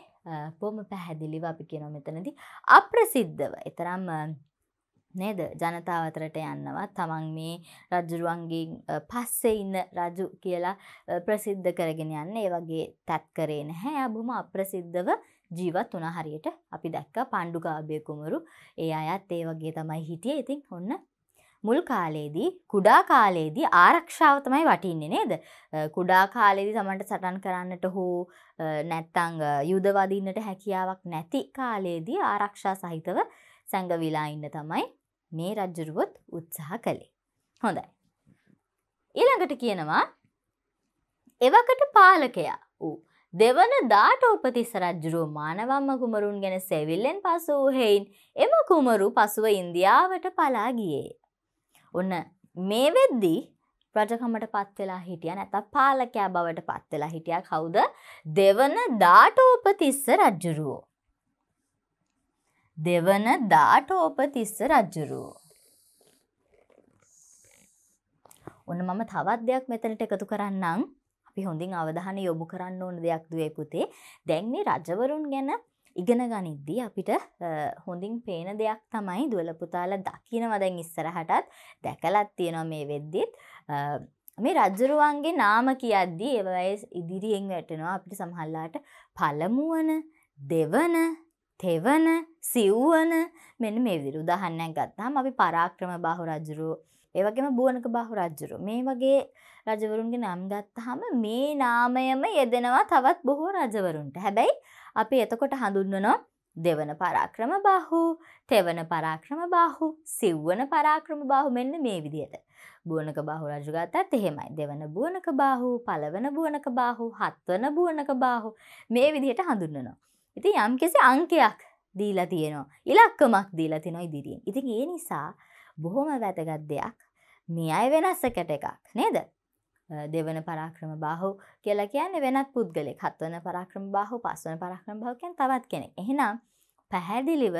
පොම පැහැදිලිව අපි කියනො මෙතනදී අප්‍රසිද්ධව එතරම් නේද ජනතාව අතරට යන්නවා තමන් මේ රජුරුවන්ගෙන් පස්සේ ඉන්න රජු කියලා ප්‍රසිද්ධ කරගෙන යන්න ඒ වගේ තැත් කරේ නැහැ අබුම අප්‍රසිද්ධව ජීවත් වුණ හරියට අපි දැක්ක පණ්ඩු කාභය කුමරු ඒ අයත් ඒ වගේ තමයි හිටියේ ඉතින් ඔන්න මුල් කාලයේදී කුඩා කාලයේදී ආරක්ෂාව තමයි වටින්නේ නේද කුඩා කාලයේදී තමන්ට සටන් කරන්නට හෝ නැත්තං යුද වදින්නට හැකියාවක් නැති කාලයේදී ආරක්ෂා සහිතව සැඟවිලා ඉන්න තමයි මේ රජ්ජුරුවොත් උත්සාහ කළේ. හොඳයි. ඊළඟට කියනවා එවකට පාලකයා වූ දෙවන දාට උපතිස්ස රජ්ජුරුව මානවම්ම කුමරුන් ගැන සැවිල්ලෙන් පසු වූහෙයින් එම කුමරු පසුව ඉන්දියාවට පලා ගියේ. ඔන්න මේ වෙද්දී රජකමට පත්වෙලා හිටිය නැත පාලකයා බවට පත්වෙලා හිටිය කවුද දෙවන දාට උපතිස්ස රජ්ජුරුවෝ. දෙවන දාටෝපතිස්ස රජ්ජුරුව. ඔන්න මම තවත් දෙයක් මෙතනට එකතු කරන්නම් අපි හොඳින් අවධානය යොමු කරන්න ඕන දෙයක් දුවේ පුතේ. දැන් මේ රජවරුන් ගැන ඉගෙන ගනිද්දී අපිට හොඳින් පේන දෙයක් තමයි දුවල පුතාලා දකිනවා දැන් ඉස්සරහටත් දැකලත් තියෙනවා මේ වෙද්දිත් මේ රජරුවන්ගේ නාම කියද්දී ඒවයේ ඉදිරියෙන් වැටෙනවා අපිට සමහරලාට පළමුවන දෙවන තෙවන සිව්වන මෙන්න මේ විදිර උදාහන්නයක් ගත්තාම අපි පරාක්‍රම බාහු රජුරු ඒවගේම බුවනක බාහු රජ්ජුරු මේ වගේ රජවරුන්ගේ නම් ගත්තහම මේ නාමයම යෙදෙනවා තවත් බොහෝ රජවරුන්ට හැබැයි අපි එතකොට හඳුන්වනො දෙවන පරාක්‍රම බාහු තෙවන පරාක්‍රම බාහු සිව්වන පරාක්‍රම බාහු මෙන්න මේ විදියට බුවනක බාහු රජුගත්තත් එහෙමයි දෙවන බුවනක බාහු පලවන බුවනක බාහු හත්වන බුවනක බාහු මේ විදිහට හඳුන්වනවා ඉති යම්කිසි අංකයක් දීලා තියෙනවා ඉලක්කමක් දීලා තිනො ඉදිරියෙන් ඉතින් ඒ නිසා බොහොම වැදගත් දෙයක් මේ අය වෙනස්සකට එකක් නේද දෙවන පරාක්‍රම බාහෝ කියලා කියන්නේ වෙනත් පුද්ගලෙක් හත්වන පරාක්‍රම බාහෝ පස්වන පරාක්‍රම භාවකයන් තවත් කෙනෙක් එහෙනම් පැහැදිලිව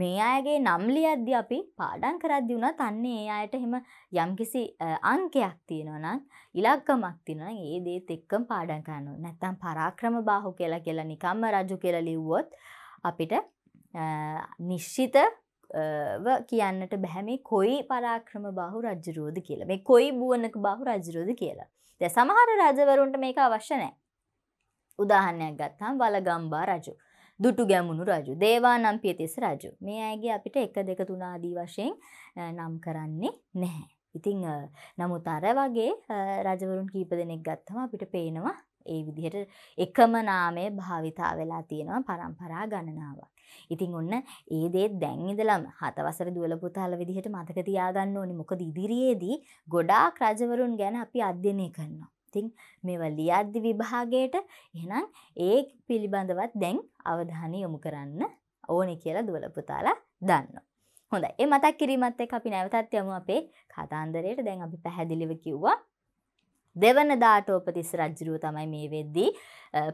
මේ අයගේ නම්ලියද්දි අපි පාඩන් කරද්දි වුණා තන්නේ ඒ අයට එහෙම යම්කිසි අංකයක් තියෙනවා නම් ඉලක්කමක් තියෙනවා නම් ඒ දේත් එක්කම පාඩම් කරන්න ඕනේ. නැත්තම් පරාක්‍රම බාහු කියලා කියලා නිකම්ම රජු කියලා ලිව්වොත් අපිට නිශ්චිත ව කියන්නට බැහැ මේ කොයි පරාක්‍රම බාහු රජුරෝද කියලා. මේ කොයි බුවනක බාහු රජුරෝද කියලා. දැන් සමහර රජවරුන්ට මේක අවශ්‍ය නැහැ. උදාහරණයක් ගත්තාම වලගම්බා රජු. දුටු ගැමුණු රජු දේවා නම් පියතිස්ස රජු මේ අයගේ අපිට එක දෙක තුනාදී වශයෙන් නම් කරන්නේ නැහැ. ඉතිං නමුත් අර වගේ රජවරුන් කීප දෙනෙක් ගත්තම අපිට පේනවා ඒ විදිහට එකම නාමය භාවිතා වෙලා තියෙනවා පරම්පරා ගණනාව. ඉතින් ඔන්න ඒ දේ දැන් ඉඳලම හතවසර දුවල පුතාල විදිහට මතක තියාගන්න ඕනේ. මොකද ඉදිරියේදී ගොඩාක් රජවරුන් ගැන අපි අධ්‍යයනය කරනවා. තින් මෙව ලියද්දි විභාගයට එහෙනම් ඒ පිළිබඳවත් දැන් අවධානය යොමු කරන්න ඕනි කියලා දුවලපුතාලා දන්න. හොඳ ඒ මතක් කිරීමත් එක් අපි නැවතත් යමු අපේ කතාන්දරයට දැන් අපි පැහැදිලිව කිව්වා දෙවන දාටෝපතිස් රජ්ජරුව තමයි මේ වෙද්දී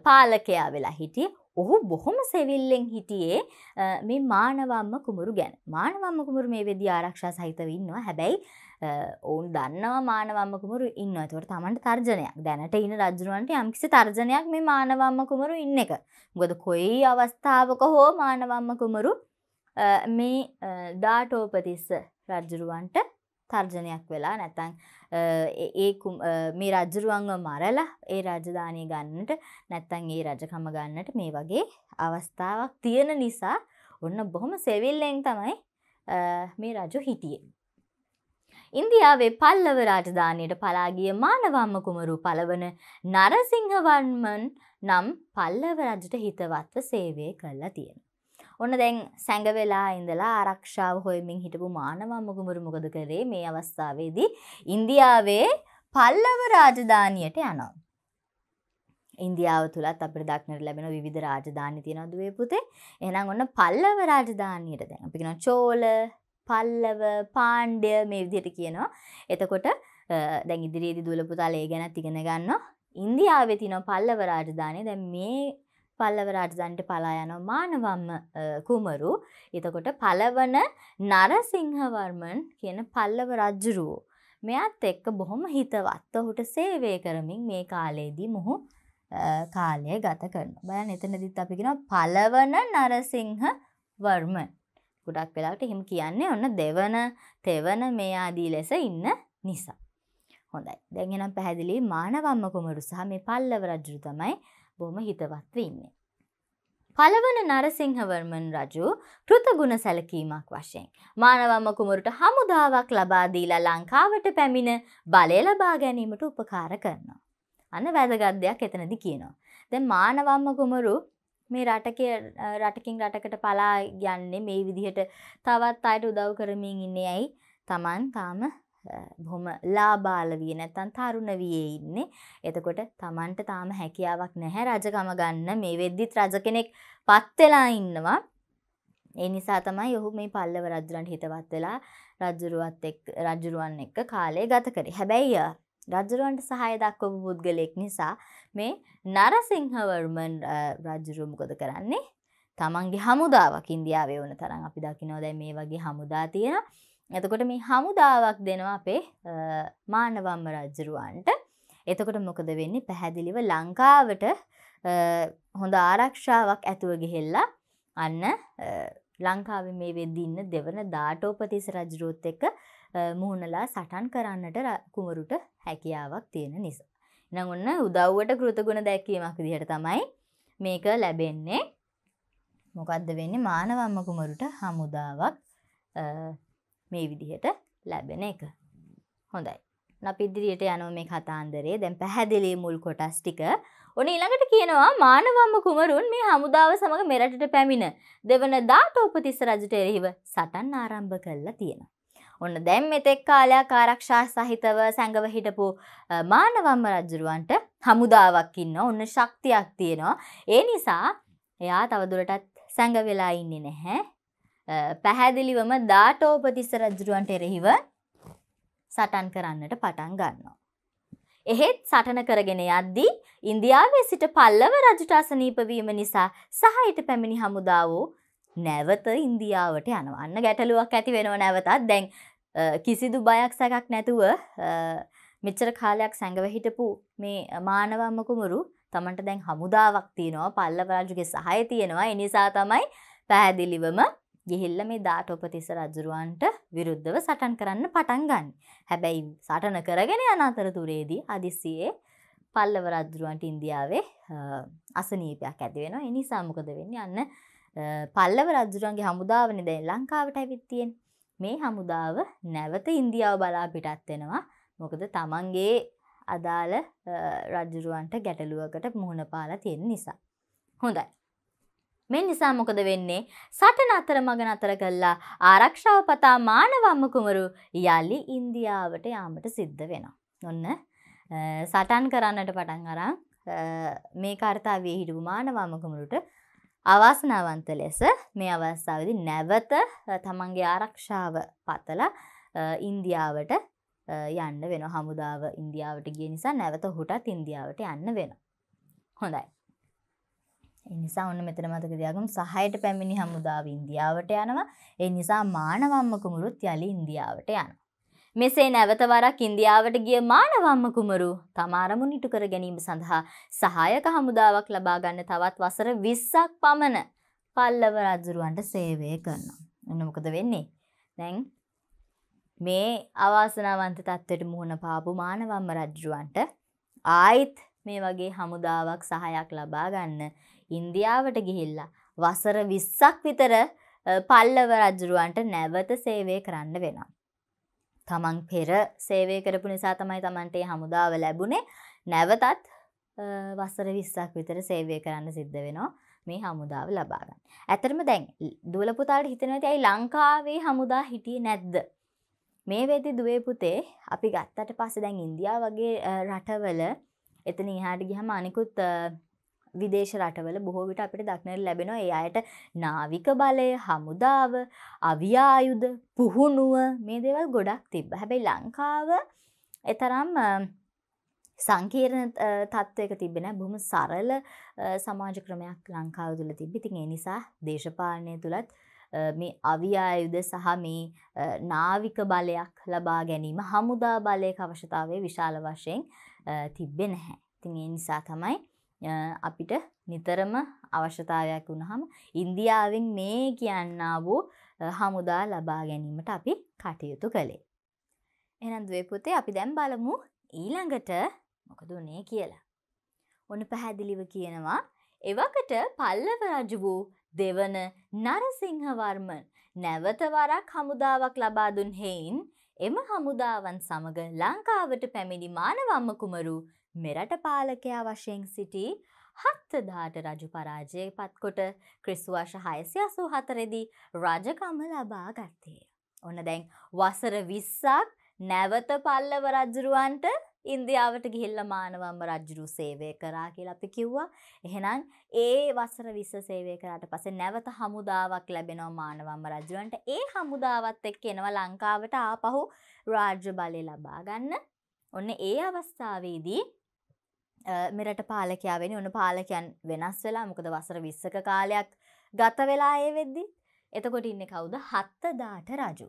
පාලකයා වෙලා හිටිය ඔහු බොහොම සෙවිල්ලෙන් හිටියේ මේ මානවම්ම කුමරු ගැන මානවම්ම කුමරු මේ වෙදි ආරක්ෂා සහිතව ඉන්නවා හැබැයි ඔවුන් දන්නවා මානවම්ම කුමරු ඉන්න තුවට තමන්ට තර්ජනයක් දැනට ඉන්න රජරුවන්ට යම්කිසි තර්ජනයක් මේ මානවම්ම කුමරු ඉන්න එක ගොද කොයි අවස්ථාවක හෝ මානවම්ම කුමරු මේ දාටෝපතිස්ස රජරුවන්ට තර්ජනයක් වෙලා නැතන් ඒ මේ රජරුවන්ව මරලා ඒ රාජධානය ගන්නට නැත්තන් ඒ රජකම ගන්නට මේ වගේ අවස්ථාවක් තියෙන නිසා ඔන්න බොහොම සෙවිල්ලෙන් තමයි මේ රජු හිටියේ. ඉන්දියාවේ පල්ලව රාජධානයට පලාගිය මානවම්ම කුමරු පලවන නරසිංහවන්මන් නම් පල්ලව රජට හිතවත්ව සේවය කරලා තියෙන. ඔන්න දැන් සැඟවෙලා ඉඳලා ආරක්ෂාව හොයමින් හිටපු මානව මුගුමුරු මොකද කරේ මේ අවස්ථාවේදී ඉන්දියාවේ පල්ලව රාජධානියට යනවා. ඉන්දියාව තුළත් අපිට දක්නට ලැබෙන විධ රාජධානි තියෙනවා දුවේ පුතේ. එහෙනම් ඔන්න පල්ලව රාජධානියට දැන් අපි කියනවා චෝල, පල්ලව, පාණ්ඩ්‍ය මේ විදිහට කියනවා. එතකොට දැන් ඉදිරියේදී දුවල පුතාලා ඒ ගැනත් ඉගෙන ගන්නවා. ඉන්දියාවේ තියෙන පල්ලව රාජධානිය දැන් මේ පල්ලව රාජධන්ට පලායනො මානවම්ම කුමරු එතකොට පලවන නරසිංහවර්මන් කියන පල්ලව රජ්ජුරුවෝ. මෙයත් එක්ක බොහොම හිතවත් ඔහුට සේවය කරමින් මේ කාලයේදී මොහු කාලය ගත කරන බය එතනදිත් අපිගෙන පලවන නරසිංහ වර්මන් ගොඩක් වෙලාට හිම කියන්නේ ඔන්න දෙවන තෙවන මේ ආදී ලෙස ඉන්න නිසා. හොඳයි දැගෙනම් පැහැදිලි මානවම්ම කුමරු සහ මේ පල්ලව රජුරු තමයි බොහොම හිතවත් වෙන්නේ. පළවන නරසිංහවර්මන් රජු පෘතගුණ සැලකීමක් වශයෙන්. මානවම්ම කුමරුට හමුදාවක් ලබාදීලා ලංකාවට පැමිණ බලය ලබා ගැනීමට උපකාර කරනවා. අන්න වැදගත් දෙයක් එතනදි කියනවා. දැ මානවම්ම කුමරු මේ රටක රටකින් රටකට පලා යන්නේ මේ විදිහට තවත් අයට උදව් කරමින් ඉන්නේ ඇයි තමන් තාම බොහොම ලාබාල විය නැත්තන් තරුණ වියේ ඉන්නේ. එතකොට Tamanට තාම හැකියාවක් නැහැ රජකම ගන්න. මේ වෙද්දිත් රජ කෙනෙක් පත් වෙලා ඉන්නවා. ඒ නිසා තමයි ඔහු මේ පල්ලව රජුරන්ට හිතවත් වෙලා රජුරුවත් එක්ක රජුරුවන් එක්ක කාලය ගත කරේ. හැබැයි රජරුවන්ට සහය දක්වපු පුද්ගලෙක් නිසා මේ නරසිංහවර්මන් රජුරුව මොකද කරන්නේ? තමන්ගේ හමුදාවක් ඉන්දියාවේ වුණ තරම් අපි දකිනවා දැන් මේ වගේ හමුදා තියෙනවා. එතකොට මේ හමුදාවක් දෙනවා අපේ මානවම්ම රජ්ජරුවන්ට එතකොට මොකද වෙන්නේ පැහැදිලිව ලංකාවට හොඳ ආරක්ෂාවක් ඇතුව ගෙහෙල්ලා අන්න ලංකාව මේ වෙදදින්න දෙවන දාටෝපතිස රජරුවොත් එක මුහුණලා සටන් කරන්නට කුමරුට හැකියාවක් තියෙන නිසා. නඟන්න උදව්වට කෘතගුණ දැක්කීමක් දිහට තමයි මේක ලැබෙන්නේ මොකක්ද වෙන්නේ මානවම්ම කුමරුට හමුදාවක් මේ විදිහට ලැබෙන එක හොඳයි අපිදිරියට යනෝ මේ කතාන්දරේ දැන් පැහැදිලේ මුල් කොටස් ටික ඕන ඊළඟට කියනවා මානවම්ම කුමරුන් මේ හමුදාව සමඟ මෙරටට පැමිණ දෙවන දාටෝපතිස්ස රජට එරෙහිව සටන් ආරම්භ කරලා තියෙනවා. ඔන්න දැම් මෙතෙක් කාලයක් ආරක්ෂා සහිතව සැඟව හිටපු මානවම්ම රජ්ජුරුවන්ට හමුදාවක් ඉන්න ඔන්න ශක්තියක් තියෙනවා. ඒ නිසා එයා තවදුරටත් සැඟවෙලා ඉන්නේ නැහැ පැහැදිලිවම දාටෝපතිස්ස රජුරුවන්ට එරෙහිව සටන් කරන්නට පටන් ගන්නවා. එහෙත් සටන කරගෙන යද්දී ඉන්දියාවේ සිට පල්ලව රජුට අසනීප වීම නිසා සහායට පැමිණි හමුදාවෝ නැවත ඉන්දියාවට යනවා. අන්න ගැටලුවක් ඇති වෙනව නැවතත් දැන් කිසිදු බයක් සැකක් නැතුව මෙච්චර කාලයක් සැඟව හිටපු මේ මානවම්ම කුමරු තමන්ට දැන් හමුදාවක් තියෙනවා පල්ලව රජුගේ සහාය තියෙනවා. ඒ නිසා තමයි පැහැදිලිවම ගෙහිල්ල මේ දාටඔපතිස්ස රජුරුවන්ට විරුද්ධව සටන් කරන්න පටන් ගන්න. හැබැයි සටන කරගෙන අනාතරතුරේදී අදිස්සියේ පල්ලව රජදුරුවන්ට ඉන්දියාවේ අසනීපයක් ඇතිවෙන එනිසා මොකද වෙන්න යන්න පල්ලව රජුරුවන්ගේ හමුදාවනි දැන් ලංකාවට ඇවිත්තියෙන් මේ හමුදාව නැවත ඉන්දියාව බලා පිටත්වෙනවා මොකද තමන්ගේ අදාළ රජුරුවන්ට ගැටලුවකට මුහුණ පාලා තියෙන නිසා. හොඳයි. මේ නිසා මොකද වෙන්නේ? සටන අතර මග නතර කළා ආරක්ෂාව පතා මානවම්ම කුමරු යලි ඉන්දියාවට යාමට සිද්ධ වෙනවා. ඔන්න සටන් කරන්නට පටන් අරන් මේ කාර්තාවයේ හිටපු මානවම්ම කුමරුට අවාසනාවන්ත ලෙස මේ අවස්ථාවේදී නැවත තමන්ගේ ආරක්ෂාව පතලා ඉන්දියාවට යන්න වෙනවා. හමුදාව ඉන්දියාවට ගිය නිසා නැවත ඔහුටත් ඉන්දියාවට යන්න වෙනවා. හොඳයි. ඒ නිසා ඔන්න මෙතන මතක තියාගමු සහයට පැමිණි හමුදාව ඉන්දියාවට යනවා. ඒ නිසා මානවම්ම කුමරුත් යලි ඉන්දියාවට යනවා. මෙසේ නැවත වරක් ඉන්දියාවට ගිය මානවම්ම කුමරු තම අරමුණ ඉටු කර ගැනීම සඳහා සහායක හමුදාවක් ලබා ගන්න තවත් වසර 20ක් පමණ පල්ලව රජුරවන්ට සේවය කරනවා. එන්න මොකද වෙන්නේ? දැන් මේ අවාසනාවන්ත තත්ත්වයට මුහුණ පාපු මානවම්ම රජුරවන්ට ආයිත් මේ වගේ හමුදාවක් සහයක් ලබා ගන්න ඉන්දියාවට ගිහිල්ලා වසර 20ක් විතර පල්ලව රජුරවන්ට නැවත සේවය කරන්න වෙනවා. තමන් පෙර සේවය කරපු නිසා තමයි තමන්ට හමුදාව ලැබුණේ නැවතත් වසර 20ක් විතර සේවය කරන්න සිද්ධ වෙනවා. මේ හමුදාව ලබා ගන්න. ඇතරම දැන් දුවල පුතාට හිතෙනවා ඇයි ලංකාවේ හමුදා හිටියේ නැද්ද? මේ වෙද්දි දුවේ පුතේ අපි ගත්තට පස්සේ දැන් ඉන්දියාව වගේ රටවල එතන ඉහාට ගිහම අනිකුත් විදේශ රටවල බොහෝ විට අපිට දක්නට ලැබෙනවා ඒ අයට නාවික බලය හමුදාව අවියායුද පුහුණුව මේ දේවල් ගොඩක් තිබ හැබැයි ලංකාව එතරම් සංකීර්ණ තත්ත්වයක තිබෙන බොහොම සරල සමාජ ක්‍රමයක් ලංකාව තුළ තිබ ඉතින් ඒ නිසා දේශපාලනය තුළත් මේ අවියායුද සහ මේ නාවික බලයක් ලබා ගැනීම හමුදා බලය අවශ්‍යතාවය විශාල වශයෙන් තිබ්බෙන හැ. ඉතින් ඒ නිසා තමයි අපිට නිතරම අවශ්‍යතාවයක් වුණහම ඉන්දියාවෙන් මේ කියන්න වූ හමුදා ලබා ගැනීමට අපි කටයුතු කළේ. එනම් දවපුතේ අපි දැම් බලමු ඊළඟට මොකදුනේ කියලා. ඔන පැහැදිලිව කියනවා එවකට පල්ලව රජ වූ දෙවන නරසිංහවර්මන් නැවතවරක් හමුදාවක් ලබාදුන් හෙයින් එම හමුදාවන් සමඟ ලංකාවට පැමිණි මානවම්ම කුමරු මෙරට පාලකයා වශයෙන් සිටි හත්තදාට රජු පරාජය පත්කොට ක්‍රිස්වර්ෂ හයසි අසූ හතරෙදී රජකම ලබා ගත්තේ. ඔන්න දැන් වසර විස්සක් නැවත පල්ලව රජ්ජරුවන්ට ඉන්දියාවට ගිහිල්ල මානවම්ම රජ්ජුරු සේවය කරා කියල අපි කිව්වා එහෙනම් ඒ වසර විස සේවය කරට පස නැවත හමුදාවක් ලැබෙනෝ මානවම්ම රජුවන්ට ඒ හමුදාවත් එක් එනව ලංකාවට ආපහු රාජ්‍ය බලය ලබාගන්න ඔන්න ඒ අවස්ථාවේදී මෙරට පාලකයා වෙන ඔන්න පාලකයන් වෙනස් වෙලා මොකද වසර විස්සක කාලයක් ගත වෙලා ඒ වෙද්දි එතකොට ඉන්න කවුද හත්තදාට රජු.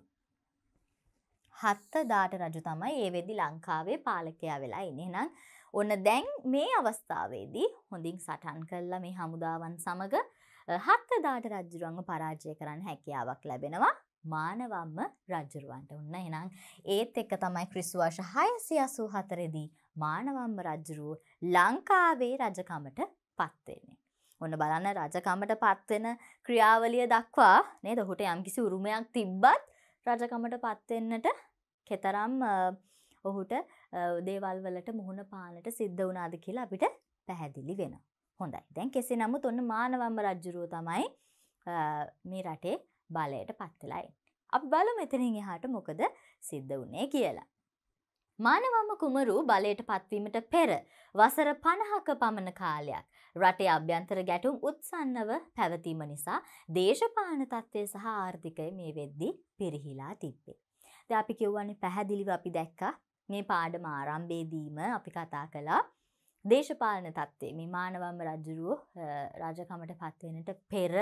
හත්තදාට රජු තමයි ඒ වෙදි ලංකාවේ පාලකයා වෙලා ඉන්නේනම් ඔන්න දැන් මේ අවස්ථාවේදී හොඳින් සටන් කල්ලා මේ හමුදාවන් සමඟ හත්තදාට රජ්ජුරුවන්ග පරාජය කරන්න හැකියාවක් ලැබෙනවා මානවම්ම රජරුවන්ට උන්න එනම් ඒත් එක්ක තමයි ක්‍රිස්වාශ හයසි අසූ හතරෙදී මානවම්ම රජ්ජුරුව ලංකාවේ රජකමට පත්වෙන්නේ. ඔන්න බලන්න රජකමට පත්වෙන ක්‍රියාවලිය දක්වා නේද හොට යම්කිසි උරුමයක් තිබ්බත් රජකමට පත්වෙන්නට කෙතරම් ඔහුට දේවල්වලට මුහුණ පාලට සිද්ධ වනාද කියලා අපිට පැහැදිලි වෙන. හොඳයි දැන් කෙසේ නමුත් ඔන්න මානවම්ම රජ්ජුරුව තමයි මේ රටේ බලයට පත්වෙලයි. අප බල මෙතනින් එහාට මොකද සිද්ධ වනේ කියලා. මානවම කුමරු බලයට පත්වීමට පෙර වසර පණහක පමණ කාලයක් රටේ අභ්‍යන්තර ගැටුම් උත්සන්නව පැවතීම නිසා දේශපාන තත්ත්වය සහ ආර්ථිකය මේ වෙද්දී පිරිහිලා තිබ්බේ. ද අපි කිව්වන්නේ පැහැදිලිව අපි දැක්කා මේ පාඩම ආරම්භයේදීම අපි කතා කළා දේශපාලන තත්ත්වේ මේ මානවම් රජුරුව රාජකමට පත්වෙනට පෙර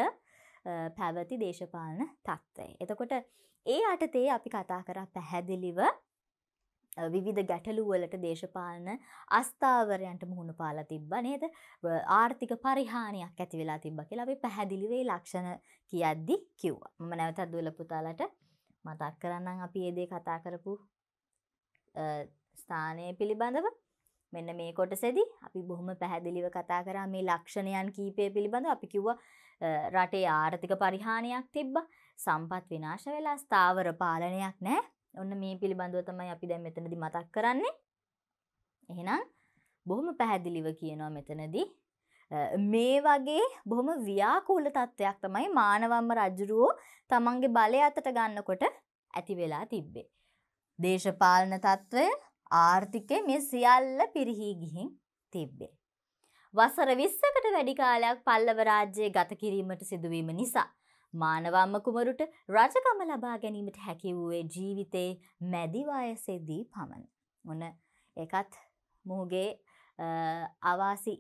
පැවති දේශපාලන තත්ත්වයි. එතකොට ඒ අටතේ අපි කතා කරා පැහැදිලිව විධ ගැටලුවලට දේශපාලන අස්ථාවරයන්ට මුහුණු පාලා තිබ්බ නේද ආර්ථික පරිහානියක් ඇති වෙලා තිබ්බ කියලා අපි පැහැදිලිවේ ලක්ෂණ කියද්දි කිව්වා මම නැවතත් දුවල පුතාලට මතක් කරන්නම් අපි ඒ දේ කතා කරපු ස්ථානය පිළිබඳව මෙන්න මේ කොටසෙදි අපි බොහොම පැහැදිලිව කතා කරා මේ ලක්ෂණයන් කීපය පිළිබඳ අපි කිව්වා රටේ ආර්ථික පරිහානියක් තිබ්බ සම්පත් විනාශ වෙලා ස්ථාවර පාලනයක් නෑ ඔන්න මේ පිළිබඳව තමයි අපි දැන් මෙතනදි මතක් කරන්නේ. එහෙනම් බොහොම පැහැදිලිව කියනවා මෙතනදී මේ වගේ බොහොම ව්‍යාකූල තත්ත්වයක් තමයි මානවම්ම රජුරුවෝ තමන්ගේ බලය අතට ගන්නකොට ඇති වෙලා තිබ්බේ. දේශපාලන තත්ත්වය ආර්ථිකය මේ සියල්ල පිරිහී ගිහින් තිබ්බේ. වසර විස්සකට වැඩි කාලයක් පල්ලව රාජ්‍යයේ ගත කිරීමට සිදුවීම නිසා මානවම්ම කුමරුට රජකම ලබා ගැනීමට හැකි වූයේ ජීවිතයේ මැදිවායසෙදී පමණ. මොන එකත් මොහුගේ අවාසි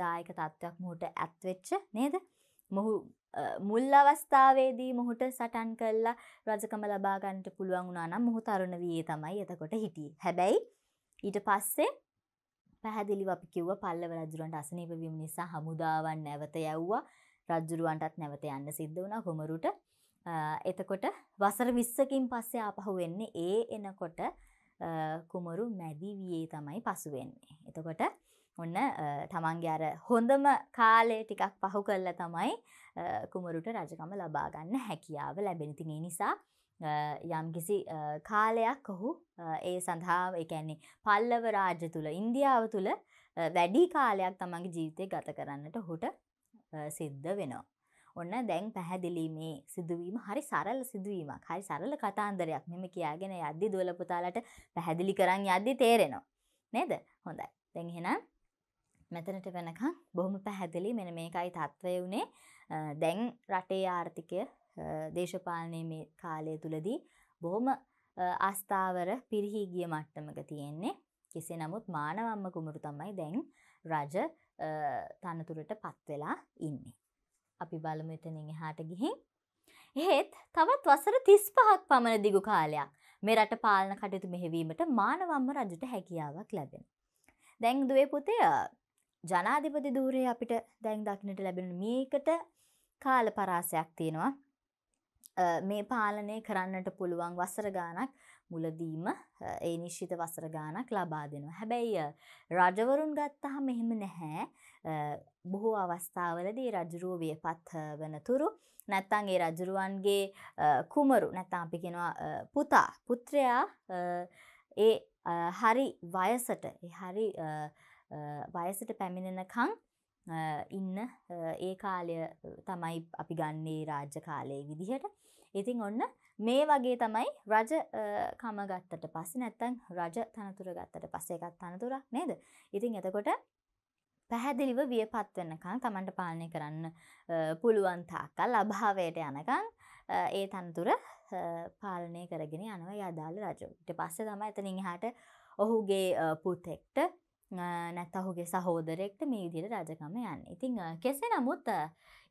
දායක තත්ත්වයක් මොහුට ඇත්වෙච්ච නේද. මොහු මුල් අවස්ථාවේදී මොහුට සටන් කල්ලා රජකම ලබාගන්නට පුළුවන් වුණනම් මොහු තරුණ වයේ තමයි එතකොට හිටිය. හැබැයි ඊට පස්සේ පැහැදිලි අපි කිව්ව පල්ලව රජුරන්ට අසනීපවීම නිසා හමුදාවන් නැවත යැව්වා රජ්ජුරුවන්ටත් නැවත යන්න සිද්ධ වුණ කුමරුට එතකොට වසර විස්සකින් පස්සේ ආපහු වෙන්නේ ඒ එනකොට කුමරු මැදිවියේ තමයි පසු වෙන්නේ. එතකොට ඔන්න තමන්ගේ අර හොඳම කාලේ ටිකක් පහු කල්ල තමයි කුමරුට රජකම ලබාගන්න හැකියාව ලැබෙනතින් නිසා යම්කිසි කාලයක් ඔහු ඒ සඳහා එකන්නේ පල්ලව රාජ්‍ය තුළ ඉන්දියාව තුළ වැඩි කාලයක් තමන්ගේ ජීවිතය ගත කරන්නට හුට සිද්ධ වෙනවා. ඔන්න දැන් පැහැදිලීමේ සිදුවීම හරි සරල සිදුවීමක් හරි සරල කතාන්දරයක් මෙම කියාගෙන යද්දි දුවලපුතාලට පැහැදිලි කරන්න යද්දි තේරෙනවා. නේද හොඳයි දැන් එහෙනම් මෙතනට වෙනකම් බොහොම පැහැදිලි මෙන මේකයි තත්ත්වය වුණේ දැන් රටේ ආර්ථිකය දේශපාලනයේ මේ කාලය තුලදී බොහොම අස්ථාවර පිරිහි ගිය මට්ටමක තියෙන්නේ. කෙසේ නමුත් මානවම්ම කුමරු තමයි දැන් රජ තනතුරට පත්වෙලා ඉන්නේ. අපි බලමතනින් එහාට ගිහින්. එහෙත් තවත් වසර තිස් පහක් පමණ දිගු කාලයක් මේ රට පාලන කටයුතු මෙහෙවීමට මානවම්ම රජුට හැකියාවක් ලැබෙන. දැංදුවේ පුතය ජනාධිපති දූරය අපිට දැන් දක්නට ලැබෙන මේකට කාල පරාසයක් තියෙනවා මේ පාලනය කරන්නට පුළුවන් වසර ගානක් මුලදීම ඒ නිශ්චිත වසර ගානක් ලබා දෙනවා. හැබැයි රජවරුන් ගත්තහම එහෙම නැහැ. බොහෝ අවස්ථාවලදී රජුරුව වියපත් වනතුරු නැත්තන් ඒ රජුරුවන්ගේ කුමරු නැතා අපි කෙනවා පුතා පුත්‍රයා ඒ හරි වයසට හරි වයසට පැමිණෙනකං ඉන්න ඒ කාලය තමයි අපි ගන්නේ රාජ්‍ය කාලයේ විදිහට ඉතින් ඔන්න මේ වගේ තමයි රජ කම ගත්තට පස්සේ නැත්තම් රජ තනතුර ගත්තට පස්සේ එකක් තනතුරක් නේද? ඉතින් එතකොට පැහැදිලිව වියපත් වෙනකන් Tamanට පාලනය කරන්න පුළුවන් තාක්කල් අභාවයට යනකන් ඒ තනතුර පාලනය කරගෙන යනවා යදාළ රජු. ඊට පස්සේ තමයි එතනින් එහාට ඔහුගේ පුතෙක්ට නැත් අහුගේ සහෝදරෙක්ට මේ විදිර රජකම යන්න. ඉතිං කෙසේ නමුත්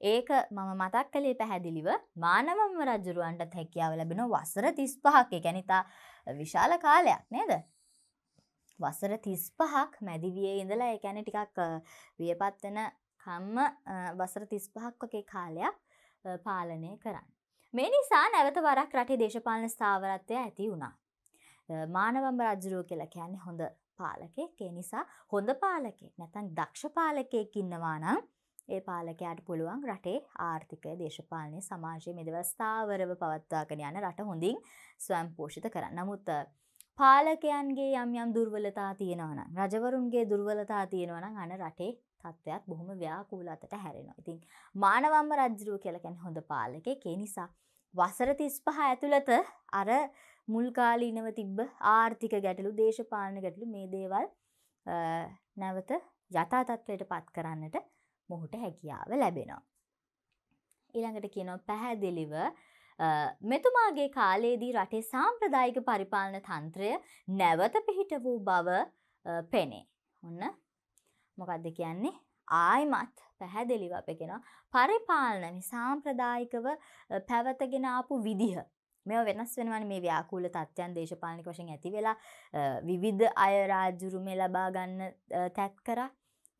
ඒක මම මතක් කළේ පැහැදිලිව මානවම රජරුවන්ට හැකියාව ලැබෙන වසර තිස්පහක් ගැනිතා විශාල කාලයක් නේද. වසර තිස්පහක් මැදිවිය ඉඳලා එකැන ටිකක් වියපත්වන කම්ම වසර තිස්පහක් වගේ කාලයක් පාලනය කරන්න. මේ නිසා නැවත වරක් රටේ දේශපාලන ස්ථාවරත්වය ඇති වුණා. මානවම් රජරුව කියලා කියන්නේ හොඳ පාලකෙක් ඒ නිසා හොඳ පාලකෙක් නැතන් දක්ෂ පාලකයෙක් ඉන්නවා නම් ඒ පාලකයාට පුළුවන් රටේ ආර්ථිකය දේශපාලනය සමාජයේ මෙදවස්ථාවරව පවත්වාගෙන යන රට හොඳින් ස්වයම් පෝෂිත කරන්න. නමුත් පාලකයන්ගේ යම් යම් දුර්වලතා තියෙනවනම් රජවරුන්ගේ දුර්වලතා තියෙනවනම් අන රටේ තත්ත්වයක් බොහොම ව්‍යාකූල අතට හැරෙනවා. ඉතින් මානවම්ම රජ්ජරුව කියලා කියන්නේ හොඳ පාලකෙක්. ඒ නිසා වසර 35 ඇතුළත අර මුල්කාලීනව තිබ්බ ආර්ථික ගැටලු දේශපාලන ගැටලු මේ දේවල් නැවත යථාතත්වයට පත් කරන්නට මොහුට හැකියාව ලැබෙනවා. ඊළඟට කියනො පැහැදිලිව මෙතුමාගේ කාලයේදී රටේ සාම්ප්‍රදායික පරිපාලන තන්ත්‍රය නැවත පිහිට වූ බව පෙනේ. ඔන්න මොකක්ද කියන්නේ ආයමත් පැහැදිලිව අප කෙන පරිපාලනම සාම්ප්‍රදායිකව පැවතගෙනාපු විදිහ මේ වෙනස් වෙනවන මේ ව්‍යාකූල තත්ත්යන් දේශපාලනික වශයෙන් ඇති වෙලා විවිධ අය රාජුරුමේ ලබා ගන්න තැත් කරා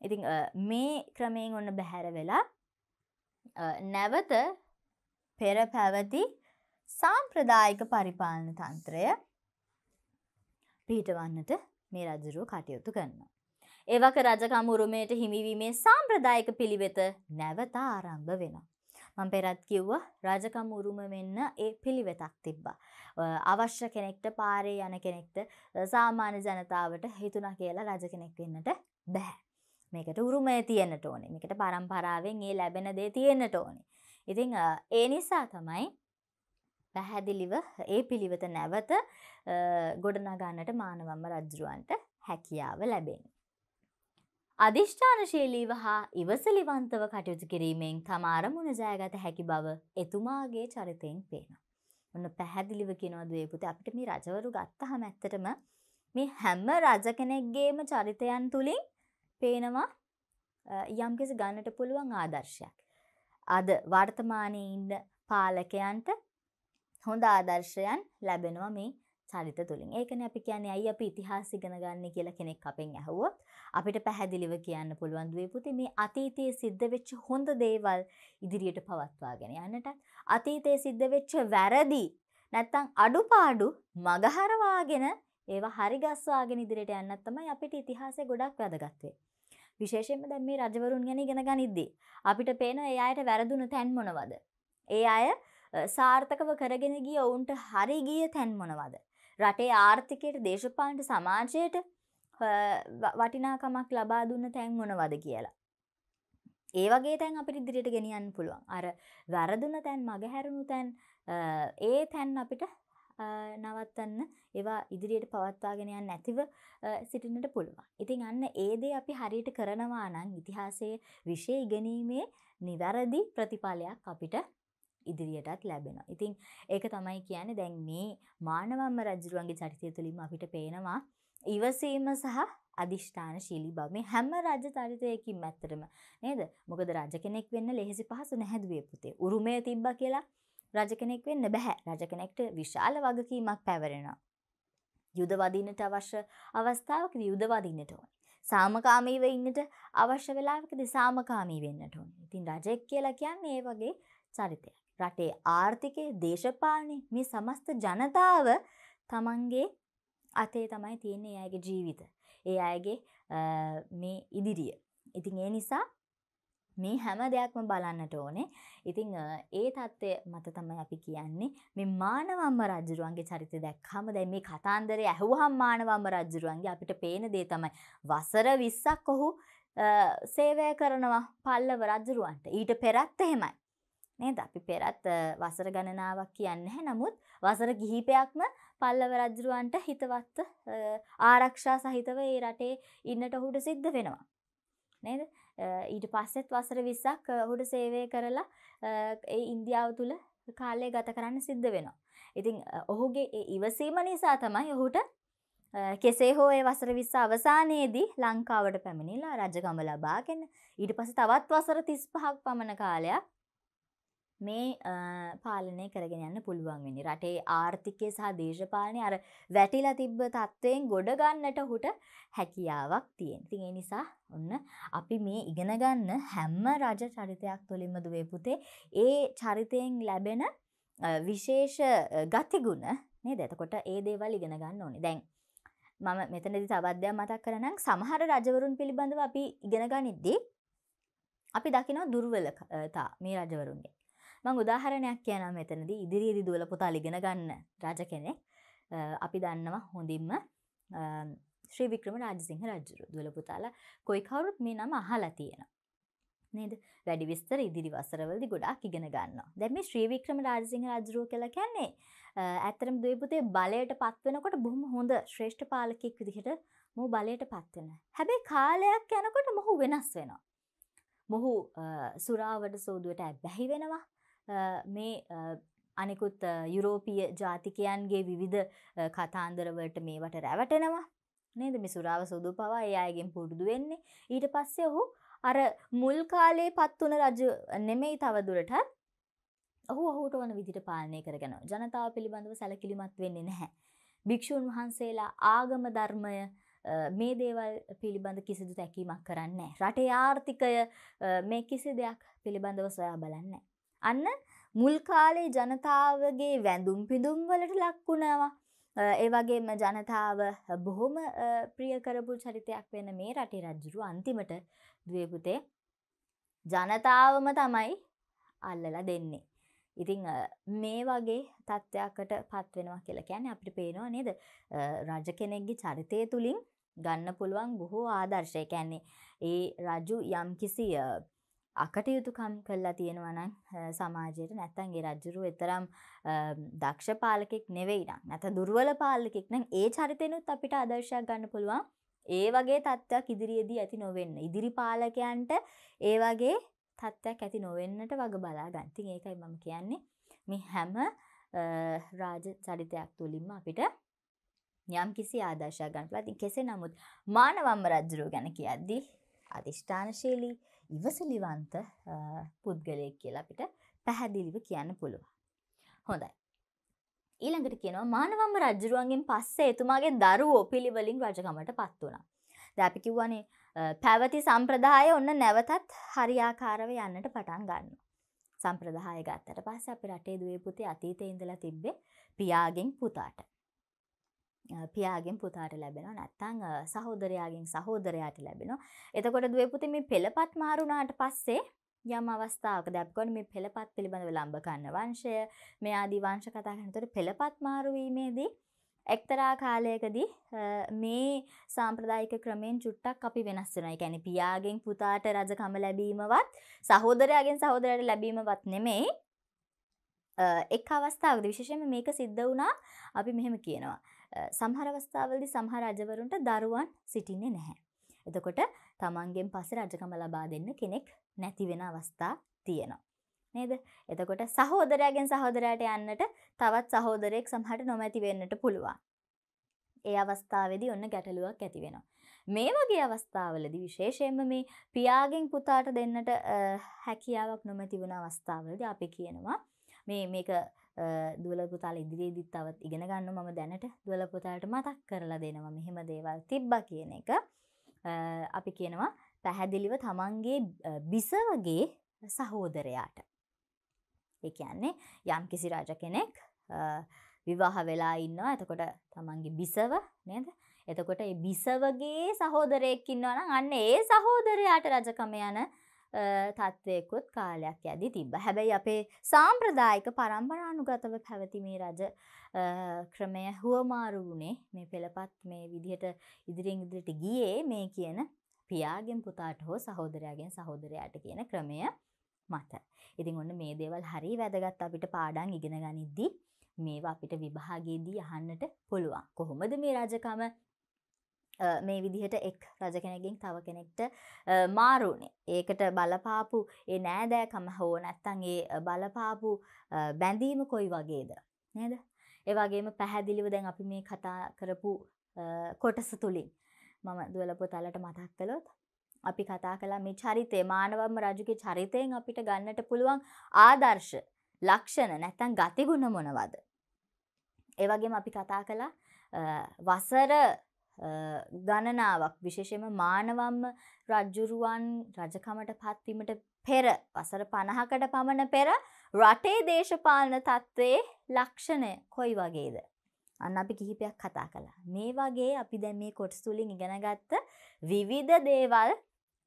ඉතිං මේ ක්‍රමයෙන් ඔන්න බැහැර වෙලා නැවත පෙර පැවති සාම්ප්‍රදායික පරිපාලන තන්ත්‍රය පිහිටවන්නට මේ රජරුව කටයුතු කරන්න. ඒවක රජකමුරුමයට හිමිවීමේ සාම්ප්‍රදායික පිළිවෙත නැවත ආරම්භ වෙනවා. මම පෙරත් කිව්වා රාජකම් උරුම වෙන්න ඒ පිළිවෙතක් තිබ්බා. අවශ්‍ය කෙනෙක්ට පාරේ යන කෙනෙක්ට සාමාන්‍ය ජනතාවට හිතුණා කියලා රජ කෙනෙක් වෙන්නට බෑ. මේකට උරුමය තියෙන්නට ඕනේ. මේකට පරම්පරාවෙන් ඒ ලැබෙන දේ තියෙන්නට ඕනේ. ඉතින් ඒ නිසා තමයි පැහැදිලිව ඒ පිළිවෙත නැවත ගොඩනගන්නට මානවම්ම රජුරවන්ට හැකියාව ලැබෙන්නේ. අධිෂ්ඨානශීලීව හා ඉවසලිවන්තව කටයුතු කිරීමෙන් තම අරමුණ ජයගත හැකි බව එතුමාගේ චරිතයෙන් පේනවා. ඔන්න පැහැදිලිව කියනවා දුවේ පුතේ අපිට මේ රජවරු ගත්තහම ඇත්තටම මේ හැම රජ කෙනෙක්ගේම චරිතයන් තුලින් පේනවා යම්කිසි ගන්නට පුළුවන් ආදර්ශයක්. අද වර්තමානයේ ඉන්න පාලකයන්ට හොඳ ආදර්ශයන් ලැබෙනවා මේ චරිත තුළින් ඒකන අපි කියන්නේ අයි අපි ඉතිහාස ඉගෙන ගන්න කියලා කෙනෙක් අපෙන් ඇහුවොත් අපිට පැහැදිලිව කියන්න පුළුවන් දුවේ පුතේ මේ අතීතයේ සිද්ධ වෙච්ච හොඳ දේවල් ඉදිරියට පවත්වාගෙන යන්නටත් අතීතයේ සිද්ධ වෙච්ච වැරදි නැත්තම් අඩුපාඩු මගහරවාගෙන ඒවා හරිගස්වාගෙන ඉදිරියට යන්නත් තමයි අපිට ඉතිහාසය ගොඩක් වැදගත් වෙන්නේ. විශේෂයෙන්ම දැන් මේ රජවරුන් ගැන ඉගෙන ගනිද්දී අපිට පේන ඒ අයට වැරදුණු තැන් මොනවද? ඒ අය සාර්ථකව කරගෙන ගිය ඔවුන්ට හරි ගිය තැන් මොනවද? රටේ ආර්ථිකයට දේශපාලනට සමාජයට වටිනාකමක් ලබා දුන්න තැන් මොනවද කියලා. ඒ වගේ තැන් අපිට ඉදිරියට ගෙනියන්න පුළුවන් අර වැරදුන තැන් මගහැරුණු තැන් ඒ තැන් අපිට නවත්තන්න ඒවා ඉදිරියට පවත්වාගෙනයන් නැතිව සිටිනට පුළුවන්. ඉතින් අන්න ඒදේ අපි හරියට කරනවා නම් ඉතිහාසයේ විෂය ඉගෙනීමේ නිවැරදි ප්‍රතිඵලයක් අපිට ඉදිරියටත් ලැබෙනවා. ඉතින් ඒක තමයි කියන්නේ දැන් මේ මානවම්ම රජුරුවන්ගේ චරිතය තුළින් අපිට පේනවා ඉවසීම සහ අධිෂ්ඨානශීලී බව මේ හැම රාජ්‍ය චරිතයකින්ම ඇත්තටම නේද? මොකද රජ කෙනෙක් වෙන්න ලෙහෙසි පහසු නැහැදුවේ පුතේ. උරුමය තිබ්බා කියලා රජ කෙනෙක් වෙන්න බෑ. රජ කෙනෙක්ට විශාල වගකීමක් පැවරෙනවා. යුද වදින්නට අවශ්‍ය අවස්ථාවකදී යුද වදින්නට ඕනේ. සාමකාමීව ඉන්නට අවශ්‍ය වෙලාවකදී සාමකාමී වෙන්නට ඕනේ. ඉතින් රජෙක් කියලා කියන්නේ ඒ වගේ චරිතයක්. රටේ ආර්ථිකය දේශපාලනය මේ සමස්ත ජනතාව තමන්ගේ අතේ තමයි තියන්නේ අයගේ ජීවිත. ඒ අයගේ මේ ඉදිරිය. ඉතින් ඒ නිසා මේ හැම දෙයක්ම බලන්නට ඕනේ. ඉතිං ඒ තත්ත්වය මත තමයි අපි කියන්නේ මේ මානවම්ම රජරුවන්ගේ චරිත දැක්හම දැ මේ කතන්දරය ඇහුහම් මානවම්ම රජරුවන්ගේ අපිට පේන දේ තමයි. වසර විස්සක් ඔහු සේවය කරනවා පල්ලව රජරුවන්ට ඊට පෙරත් එහෙමයි. නේද අපි පෙරත් වසර ගණනාවක් කියන්නේ නමුත් වසර කිහිපයක්ම පල්ලව රජරුවන්ට හිතවත් ආරක්ෂා සහිතව ඒ රටේ ඉන්නට ඔහුට සිද්ධ වෙනවා. නේද ඊට පස්සෙත් වසර විස්සක් ඔහුට සේවය කරලා ඒ ඉන්දියාව තුළ කාලය ගත කරන්න සිද්ධ වෙනවා. ඉතින් ඔහුගේ ඉවසීම නිසා තමයි ඔහුට කෙසේ හෝ ඒ වසර විස්ස අවසානයේදී ලංකාවට පැමිණිලා රජගම ලබාගෙන ඊට පස තවත් වසර තිස්පහක් පමණ කාලයක් මේ පාලනය කරගෙන යන්න පුළුවන් වෙනි රටේ ආර්ථිකය සහ දේශපාලනය අර වැටිලා තිබ්බ තත්ත්වයෙන් ගොඩගන්නට හුට හැකියාවක් තියෙන් තින් ඒ නිසා ඔන්න අපි මේ ඉගෙනගන්න හැම්ම රජ චරිතයක් තුළින්මද වේපුතේ ඒ චරිතයෙන් ලැබෙන විශේෂ ගතිගුණ මේ දැතකොට ඒ දේවල් ඉගෙන ගන්න ඕනි දැන් මම මෙතනදි තබද්‍යයක් මතක් කරනම් සමහර රජවරුන් පිළිබඳව අපි ඉගෙන ගනිද්දී අපි දකිනවා දුර්වලතා මේ රජවරුන්ගේ මං උදාහරණයක් කියනම් මෙතනද ඉදිරියේදි දුවල පුතා ලිගෙන ගන්න රජ කෙනෙක් අපි දන්නවා හොඳින්ම ශ්‍රී වික්‍රම රාජසිංහ රජුරු දුවල පුතාලා කොයි කවුරුත් මේ නම අහලා තියෙනවා නේද වැඩි විස්තර ඉදිරි වසරවලදි ගොඩාක් ඉගෙන ගන්නවා. දැන් මේ ශ්‍රී වික්‍රම රාජසිංහ රජුරුව කියලා කියන්නේ ඇත්තටම දෙවිපුතේ බලයට පත් වෙනකොට බොහොම හොඳ ශ්‍රේෂ්ඨ පාලකෙක් විදිහට මොහු බලයට පත් වෙනවා. හැබැයි කාලයක් යනකොට මොහු වෙනස් වෙනවා. මොහු සුරාවට සෝදුවට ඇබ්බැහි වෙනවා. මේ අනෙකුත් යුරෝපිය ජාතිකයන්ගේ විවිධ කතාන්දරවලට මේවට රැවටෙනවා නේද මිසුරාව සුදු පවා ඒ අයගෙන් පුරුදු වෙන්නේ ඊට පස්සේ ඔහු අර මුල් කාලේ පත් වුණ රජු නෙමෙයි තවදුරටත් ඔහු ඔහුට වන විදිට පාලනය කරගෙන ජනතාව පිළිබඳව සැලකිලිමත් වෙන්නේ නැහැ. භික්‍ෂූන් වහන්සේලා ආගම ධර්මය මේ දේවල් පිළිබඳ කිසිදු තැකීමක් කරන්නේ. රටේ ආර්ථිකය මේ කිසි දෙයක් පිළිබඳව සොයා බලන්නේ. අන්න මුල් කාලේ ජනතාවගේ වැඳුම් පිදුම් වලට ලක් වුණාවා. ඒ වගේම ජනතාව බොහොම ප්‍රිය කරපු චරිතයක් වෙන මේ රටේ රජුරු අන්තිමට දුවපුතේ ජනතාවම තමයි අල්ලලා දෙන්නේ. ඉතිං මේ වගේ තත්ත්වයක්කට පත්වෙනවා කියලා කියන්නේ අපිට පේනවා නේද රජ කෙනෙක්ගේ චරිතය තුළින් ගන්න පුළුවන් බොහෝ ආදර්ශය කැන්නේ ඒ රජු යම්කිසි අකටයුතුකම් කල්ලා තියෙනවනං සමාජයට නැත්තන්ගේ රජ්ජුරු එතරම් දක්ෂ පාලකෙක් නෙවෙයිනම් නැත දුර්වල පාලකෙක් නම් ඒ චරිතයනුත් අපිට අදර්ශයක් ගන්න පුළුවන් ඒ වගේ තත්ත්වයක් ඉදිරියේදී ඇති නොවෙන්න ඉදිරි පාලකයන්ට ඒ වගේ තත්ත්වයක් ඇති නොවෙන්නට වග බලා ගන්තින් ඒකයි මම කියන්නේ මේ හැම රාජ චරිතයක් තුළින්ම අපිට යම් කිසි ආදර්ශයක් ගන්න ලතින් කෙසේ නමුත් මානවම්ම රජ්ජුරු ගැන කියද්දී අධිෂ්ඨානශීලී ඉවසලිවන්ත පුද්ගලයෙක් කියලා අපිට පැහැදිලිව කියන්න පුළුවන්. හොඳයි. ඊළඟට කියනවා මානවම්ම රජුරුවන්ගෙන් පස්සේ එතුමාගේ දරුවෝ පිළිවලින් රජකමට පත් වුණා. දැන් අපි කියවනේ පැවති සම්ප්‍රදාය ඔන්න නැවතත් හරියාකාරව යන්නට පටන් ගන්නවා. සම්ප්‍රදාය ගත්තට පස්සේ අපේ රටේ දුවේ පුතේ අතීතේ ඉඳලා තිබ්බේ පියාගෙන් පුතාට. පියාගෙන් පුතාට ලැබෙනවා නැත්තං සහෝදරයාගෙන් සහෝදරයාට ලැබෙනවා. එතකොට දුවපුති මේ පෙළපත් මාරුණාට පස්සේ යම් අවස්ථාවක දැක්කොන මේ පෙළපත් පිළිබඳව ලම්බකන්න වංශය මේ ආදී වංශ කතා කරනකොට පෙළපත් මාරුවීමේදී එක්තරා කාලයකදී මේ සාම්ප්‍රදායික ක්‍රමෙන් චුට්ටක් අපි වෙනස් වෙනවා. ඒ කියන්නේ පියාගෙන් පුතාට රජකම ලැබීමවත් සහෝදරයාගෙන් සහෝදරයට ලැබීමවත් නෙමෙයි. එක් අවස්ථාවකදී විශේෂයෙන්ම මේක සිද්ධ වුණා අපි මෙහෙම කියනවා. සමහර අවස්ථාවලදී සමහර රජවරුන්ට දරුවන් සිටින්නේ නැහැ. එතකොට තමන්ගෙන් පස්සේ රජකම ලබා දෙන්න කෙනෙක් නැති වෙන අවස්ථා තියෙනවා. නේද? එතකොට සහෝදරයාගෙන් සහෝදරයාට යන්නට තවත් සහෝදරයෙක් සමහරට නොමැති වෙන්නට පුළුවන්. ඒ අවස්ථාවේදී ඔන්න ගැටලුවක් ඇති වෙනවා. මේ වගේ අවස්ථාවලදී විශේෂයෙන්ම මේ පියාගෙන් පුතාට දෙන්නට හැකියාවක් නොමැති වුණ අවස්ථාවලදී අපි කියනවා මේ මේක දුවලපුතාල ඉදිරියේදිත් තවත් ඉගෙන ගන්න මම දැනට දුවලපුතාලට මතක් කරලා දෙනවා මෙහෙම දේවල් තිබ්බ කියන එක අපි කියනවා පැහැදිලිව තමන්ගේ බිස වගේ සහෝදරයාට එකන්නේ යම් කිසි රාජ කෙනෙක් විවාහ වෙලා ඉන්නවා ඇතකොට තමන්ගේ බිසව නේද එතකොට බිසවගේ සහෝදරයෙක් ඉන්නවන අන්න ඒ සහෝදරයාට රජකම යන තත්ත්වයකුත් කාලයක් ඇදි තිබ්බ හැබැයි අපේ සාම්ප්‍රදායික පරම්පරානුගතව පැවති මේ රජ ක්‍රමය හුවමාරුුණේ මේ පෙළපත් මේ විදිහට ඉදිරිෙන් ඉදිරිට ගියේ මේ කියන පියාගෙන් පුතාට හෝ සහෝදරයාගෙන් සහෝදරයාට කියන ක්‍රමය මත. ඉතින් ඔන්න මේ දේවල් හරි වැදගත් අපිට පාඩන් ඉගෙන ගනිද්දි මේවා අපිට විභාගේදී අහන්නට පුළුවන් කොහොමද මේ රජකම මේ විදිහට එක් රජ කෙනකින් තව කෙනෙක්ට මාරුණේ. ඒකට බලපාපු ඒ නෑදෑකම හෝ නැත්තන් ඒ බලපාපු බැඳීම කොයි වගේද. නේද. ඒවාගේම පැහැදිලිව දැන් අපි මේ කතා කරපු කොටස තුළින් මම දුවලපොතලට මතක් කළොත් අපි කතා කලා මේ චරිතය මානවම රජුගේ චරිතයෙන් අපිට ගන්නට පුළුවන් ආදර්ශ ලක්ෂණ නැත්තන් ගතිගුණ මොනවද. ඒවගේම අපි කතා කලා වසර ගණනාවක් විශේෂම මානවම්ම රජ්ජුරුවන් රජකමට පත්වීමට පෙර වසර පණහකට පමණ පෙර රටේ දේශපාලන තත්ත්වයේ ලක්ෂණය කොයි වගේද. අන්න අපි කිහිපයක් කතා කලා. මේ වගේ අපි දැ මේ කොටස්තුලින් ඉගෙනගත්ත විවිධ දේවල්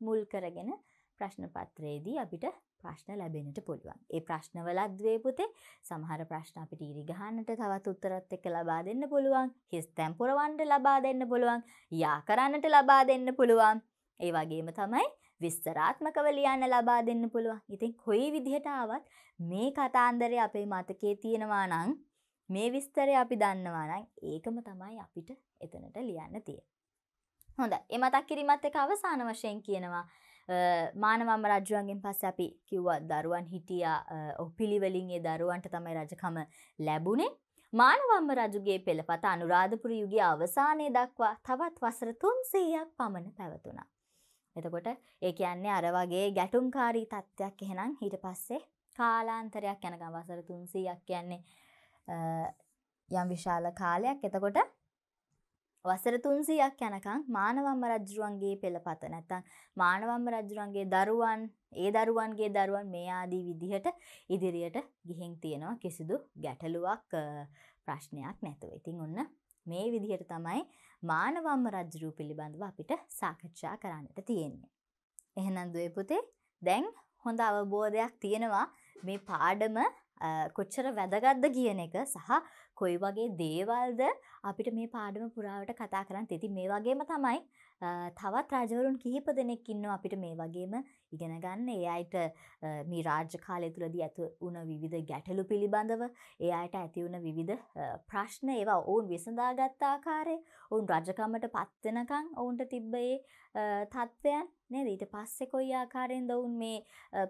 මුල් කරගෙන ප්‍රශ්න පත්‍රයේදී අපිට ප්‍රශ්න ලැබෙනට පුළුවන්. ඒ ප්‍රශ්නවලත් වේපුතේ සමහර ප්‍රශ්න අපිට ඉරි ගහන්නට තවත් උත්තරත් එක්ක ලබා දෙන්න පුළුවන්. හිස් තැන් පුරවන්න ලබා දෙන්න පුළුවන්. යා කරන්නට ලබා දෙන්න පුළුවන්. ඒ වගේම තමයි විස්තරාත්මකව ලියන්න ලබා දෙන්න පුළුවන්. ඉතින් කොයි විදිහට ආවත් මේ කතාන්දරය අපේ මතකයේ තියෙනවා නම් මේ විස්තරය අපි දන්නවා නම් ඒකම තමයි අපිට එතනට ලියන්න තියෙන්නේ. හොඳයි. ඒ මතක් කිරීමත් එක්ක අවසාන වශයෙන් කියනවා මානවම රජුවන්ගෙන් පස්ස අපි කිව්වා දරුවන් හිටියා ඔපිළිවලින් ඒ දරුවන්ට තමයි රජකම ලැබුණේ මානවම්ම රජුගේ පෙළපත අනුරාධපුර යුගයේ අවසානයේ දක්වා තවත් වසර තුන්සීයක් පමණ පැවතුණා. එතකොට ඒ කියන්නේ අර වගේ ගැටුම්කාරී තත්ත්වයක් එහෙනම් ඊට පස්සේ කාලාන්තරයක් යනකම් වසර 300ක් කියන්නේ යම් විශාල කාලයක්. එතකොට වසර තුන්සියක් යනකං මානවම්ම රජ්ජුවන්ගේ පෙළපත නැත්තං මානවම්ම රජ්ජුරන්ගේ දරුවන් ඒ දරුවන්ගේ දරුවන් මේ ආදී විදිහට ඉදිරියට ගිහින් තියෙනවා කිසිදු ගැටලුවක් ප්‍රශ්නයක් නැතුව ඉතිං ඔන්න මේ විදිහට තමයි මානවම්ම රජ්ජරූ පිළිබඳව අපිට සාකච්ඡා කරන්නට තියෙන්නේ. එහෙනන්දුවේ පුතේ දැන් හොඳ අවබෝධයක් තියෙනවා මේ පාඩම කොච්චර වැදගත්ද කියන එක සහ කොයි වගේ දේවල්ද අපිට මේ පාඩම පුරාවට කතා කරන්න තිති මේ වගේම තමයි තවත් රජවරුන් කිහිප දෙනෙක් ඉන්න අපිට මේ වගේම ඉගෙන ගන්න ඒ අයට මේ රාජ්‍ය කාලය තුළදී ඇතු වුණ විවිධ ගැටලු පිළිබඳව ඒ අයට ඇතිවුණ විවිධ ප්‍රශ්න ඒවා ඔවුන් විසඳාගත්තාකාරය ඔවුන් රජකමට පත්වනකං ඔවුන්ට තිබ්බයේ තත්ත්වයන් නේද ඊට පස්සෙ කොයි ආකාරයෙන් දවුන් මේ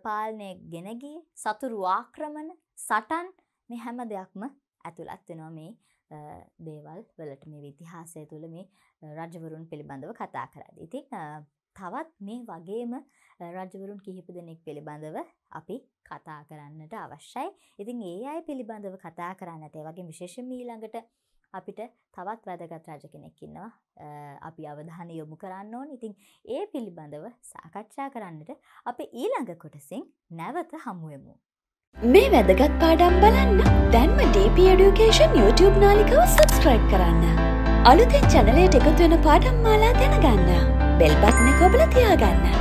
පාලනය ගෙනගී සතුරු ආක්‍රමණ සටන් මේ හැම දෙයක්ම ඇතුළත් වෙනවා මේ දේවල් වලට මේ ඉතිහාසය තුළ මේ රජවරුන් පිළිබඳව කතා කරද. ඉතින් තවත් මේ වගේම රජවරුන් කිහිප දෙනෙක් පිළිබඳව අපි කතා කරන්නට අවශ්‍යයි. ඉතින් ඒ අය පිළිබඳව කතා කරන්නට ඒ වගේ විශේෂම ඊළඟට අපිට තවත් වැදගත් රජ කෙනෙක් ඉන්නවා. අපි අවධානය යොමු කරන්න ඕන. ඉතින් ඒ පිළිබඳව සාකච්ඡා කරන්නට අපි ඊළඟ කොටසින් නැවත හමු වෙමු. මේ වැදගත් පාඩම් බලන්න දැන්ම DP Education YouTube නාලිකාව subscribe කරන්න. අලුතෙන් channel එකට එකතු වෙන පාඩම් මාලා දැනගන්න. bell button එක ඔබලා තියාගන්න.